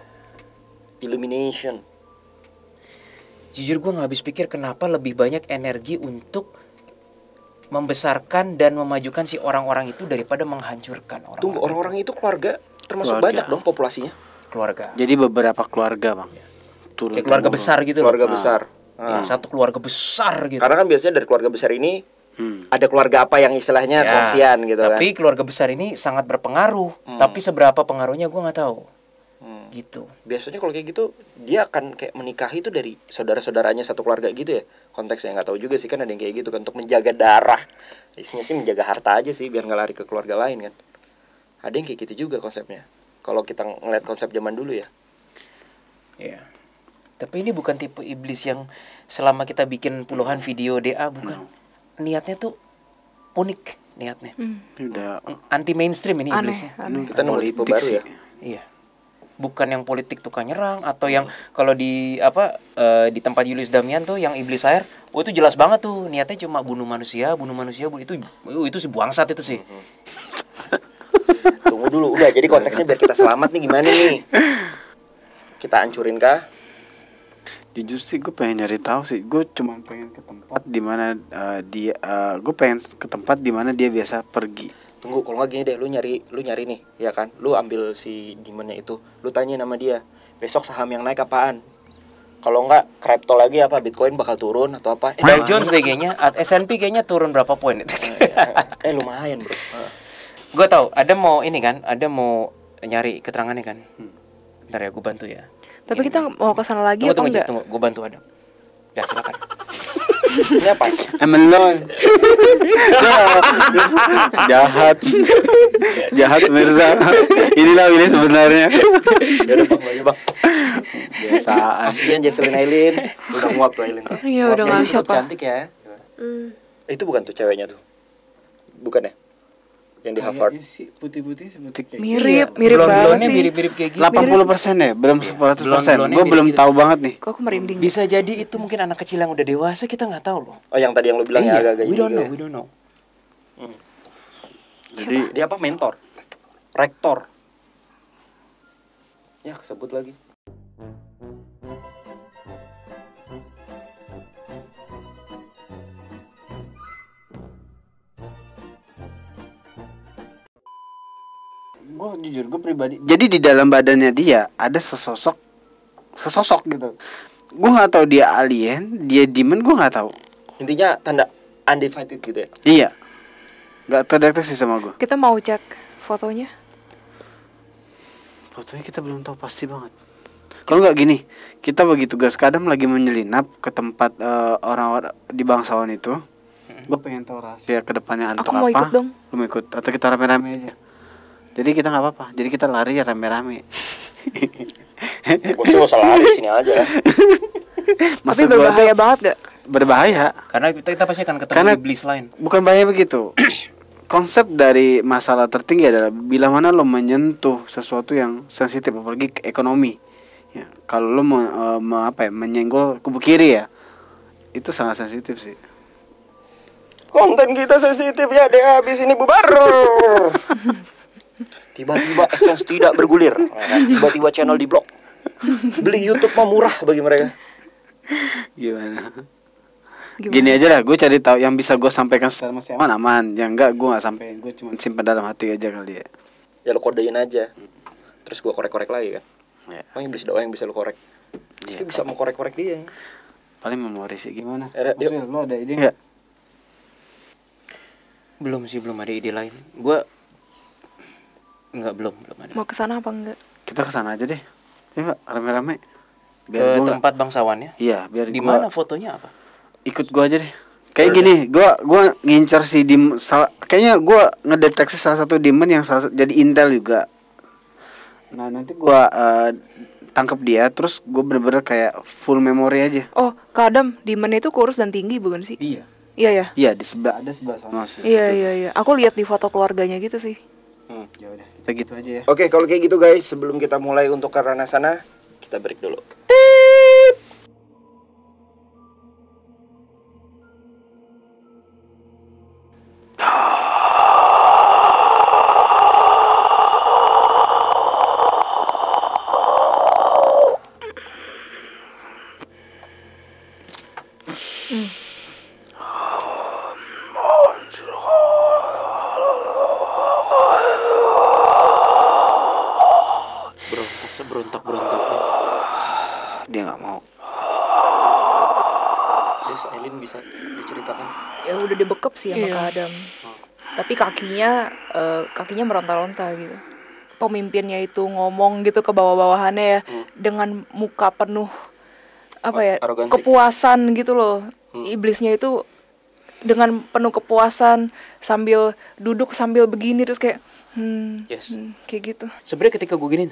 Illumination jujur gue gak habis pikir kenapa lebih banyak energi untuk membesarkan dan memajukan si orang-orang itu daripada menghancurkan orang. Tunggu orang-orang itu keluarga termasuk keluarga. banyak dong populasinya. Keluarga. Jadi beberapa keluarga bang. Ya. Turun Kayak keluarga besar gitu Keluarga loh. Ah. besar. Iya, ah. Ya, satu keluarga besar gitu. Karena kan biasanya dari keluarga besar ini hmm. ada keluarga apa yang istilahnya ya, kongsian gitu tapi kan. keluarga besar ini sangat berpengaruh. Hmm. Tapi seberapa pengaruhnya gue nggak tahu gitu biasanya kalau kayak gitu dia akan kayak menikahi itu dari saudara saudaranya satu keluarga gitu ya konteksnya nggak tahu juga sih kan ada yang kayak gitu kan untuk menjaga darah isinya sih menjaga harta aja sih biar nggak lari ke keluarga lain kan ada yang kayak gitu juga konsepnya kalau kita ngeliat konsep zaman dulu ya ya yeah. tapi ini bukan tipe iblis yang selama kita bikin puluhan video DA bukan no. Hmm. niatnya tuh unik niatnya. Hmm. hmm. Udah anti mainstream ini iblisnya. Aneh. Kita nemu tipe baru ya. Iya bukan yang politik tukang nyerang atau yang hmm. kalau di apa uh, di tempat Julius Damian tuh yang iblis air oh itu jelas banget tuh niatnya cuma bunuh manusia bunuh manusia bunuh itu oh, itu sebuang buangsat itu sih hmm, hmm. tunggu dulu udah jadi konteksnya biar kita selamat nih gimana nih kita ancurin kah jujur sih gue pengen nyari tahu sih gue cuma pengen ke tempat dimana uh, eh, dia uh, eh, gue pengen ke tempat dimana dia biasa pergi tunggu kalau nggak gini deh lu nyari lu nyari nih ya kan lu ambil si demonnya itu lu tanya nama dia besok saham yang naik apaan kalau nggak kripto lagi apa bitcoin bakal turun atau apa eh, Dow Jones deh kayaknya S&P kayaknya turun berapa poin itu eh, iya. eh lumayan bro gue tau ada mau ini kan ada mau nyari keterangannya kan hmm. ntar ya gue bantu ya tapi ini. kita mau ke sana lagi tunggu, apa tunggu, enggak tunggu, gue bantu ada ya silakan ini apa? Emelon. Jahat. Jahat Mirza. Inilah ini sebenarnya. Ya udah Bang, bang. Biasa. Kasihan Jesselyn Aileen. Udah muak tuh Aileen. Iya, udah nggak siapa. Cantik ya. Hmm. Eh, itu bukan tuh ceweknya tuh. Bukan ya? yang di Harvard. Putih-putih seperti kayak mirip, gitu. mirip iya. blonde banget sih. mirip-mirip kayak gitu. 80 persen ya, belum 100 iya. persen. Gue belum tahu banget nih. Kok aku merinding? Ya? Bisa jadi itu mungkin anak kecil yang udah dewasa kita nggak tahu loh. Oh yang tadi yang lo bilang eh, ya agak-agak. We gitu don't ya? know, we don't know. Hmm. Jadi Coba. dia apa mentor? Rektor. Ya, sebut lagi. gue jujur gue pribadi jadi di dalam badannya dia ada sesosok sesosok gitu gue nggak tahu dia alien dia demon gue nggak tahu intinya tanda undefined gitu ya iya nggak terdeteksi sama gue kita mau cek fotonya fotonya kita belum tahu pasti banget kalau nggak gini kita bagi tugas kadang lagi menyelinap ke tempat orang eh, orang-orang di bangsawan itu hmm. gue pengen tahu rahasia kedepannya antuk apa dong. lu mau ikut atau kita rame-rame aja jadi kita nggak apa-apa jadi kita lari ya rame-rame sih usah lari sini aja tapi berbahaya banget gak berbahaya karena kita, kita pasti akan ketemu karena iblis lain bukan bahaya begitu konsep dari masalah tertinggi adalah bila mana lo menyentuh sesuatu yang sensitif apalagi ekonomi ya kalau lo me, e, me, apa ya, menyenggol kubu kiri ya itu sangat sensitif sih konten kita sensitif ya deh habis ini bubar tiba-tiba AdSense tidak bergulir tiba-tiba channel di blok beli YouTube mah murah bagi mereka gimana gini aja lah gue cari tahu yang bisa gue sampaikan secara masih aman aman yang enggak gue gak sampai gue cuma simpan dalam hati aja kali ya ya lo kodein aja terus gue korek-korek lagi kan ya. yang bisa doang yang bisa lo korek terus ya, bisa mau korek-korek dia paling memori sih gimana Era, eh, lo ada ide ya. nggak belum sih belum ada ide lain gue Enggak belum belum ada. Mau ke sana apa enggak? Kita ke sana aja deh. Ya enggak rame-rame. Biar ke tempat bangsawannya? Iya, biar di mana fotonya apa? Ikut gua aja deh. Kayak gini, gua gua ngincer si Dim salah, kayaknya gua ngedeteksi salah satu Demon yang salah, jadi intel juga. Nah, nanti gua uh, eh, tangkap dia terus gua bener-bener kayak full memory aja oh kadam Demon itu kurus dan tinggi bukan sih iya Iya ya. Iya di sebelah ada sebelah sana. Iya iya iya. Aku lihat di foto keluarganya gitu sih. Hmm, ya udah kita gitu aja ya oke kalau kayak gitu guys sebelum kita mulai untuk ke sana kita break dulu padam tapi kakinya uh, kakinya meronta-ronta gitu pemimpinnya itu ngomong gitu ke bawah-bawahannya ya hmm. dengan muka penuh apa ya Arogansi. kepuasan gitu loh hmm. iblisnya itu dengan penuh kepuasan sambil duduk sambil begini terus kayak hmm, yes. hmm kayak gitu sebenarnya ketika gue gini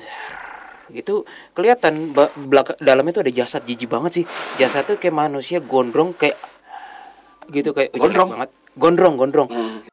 gitu kelihatan belakang dalamnya tuh ada jasad jijik banget sih jasad tuh kayak manusia gondrong kayak gitu kayak gondrong banget wrong, gone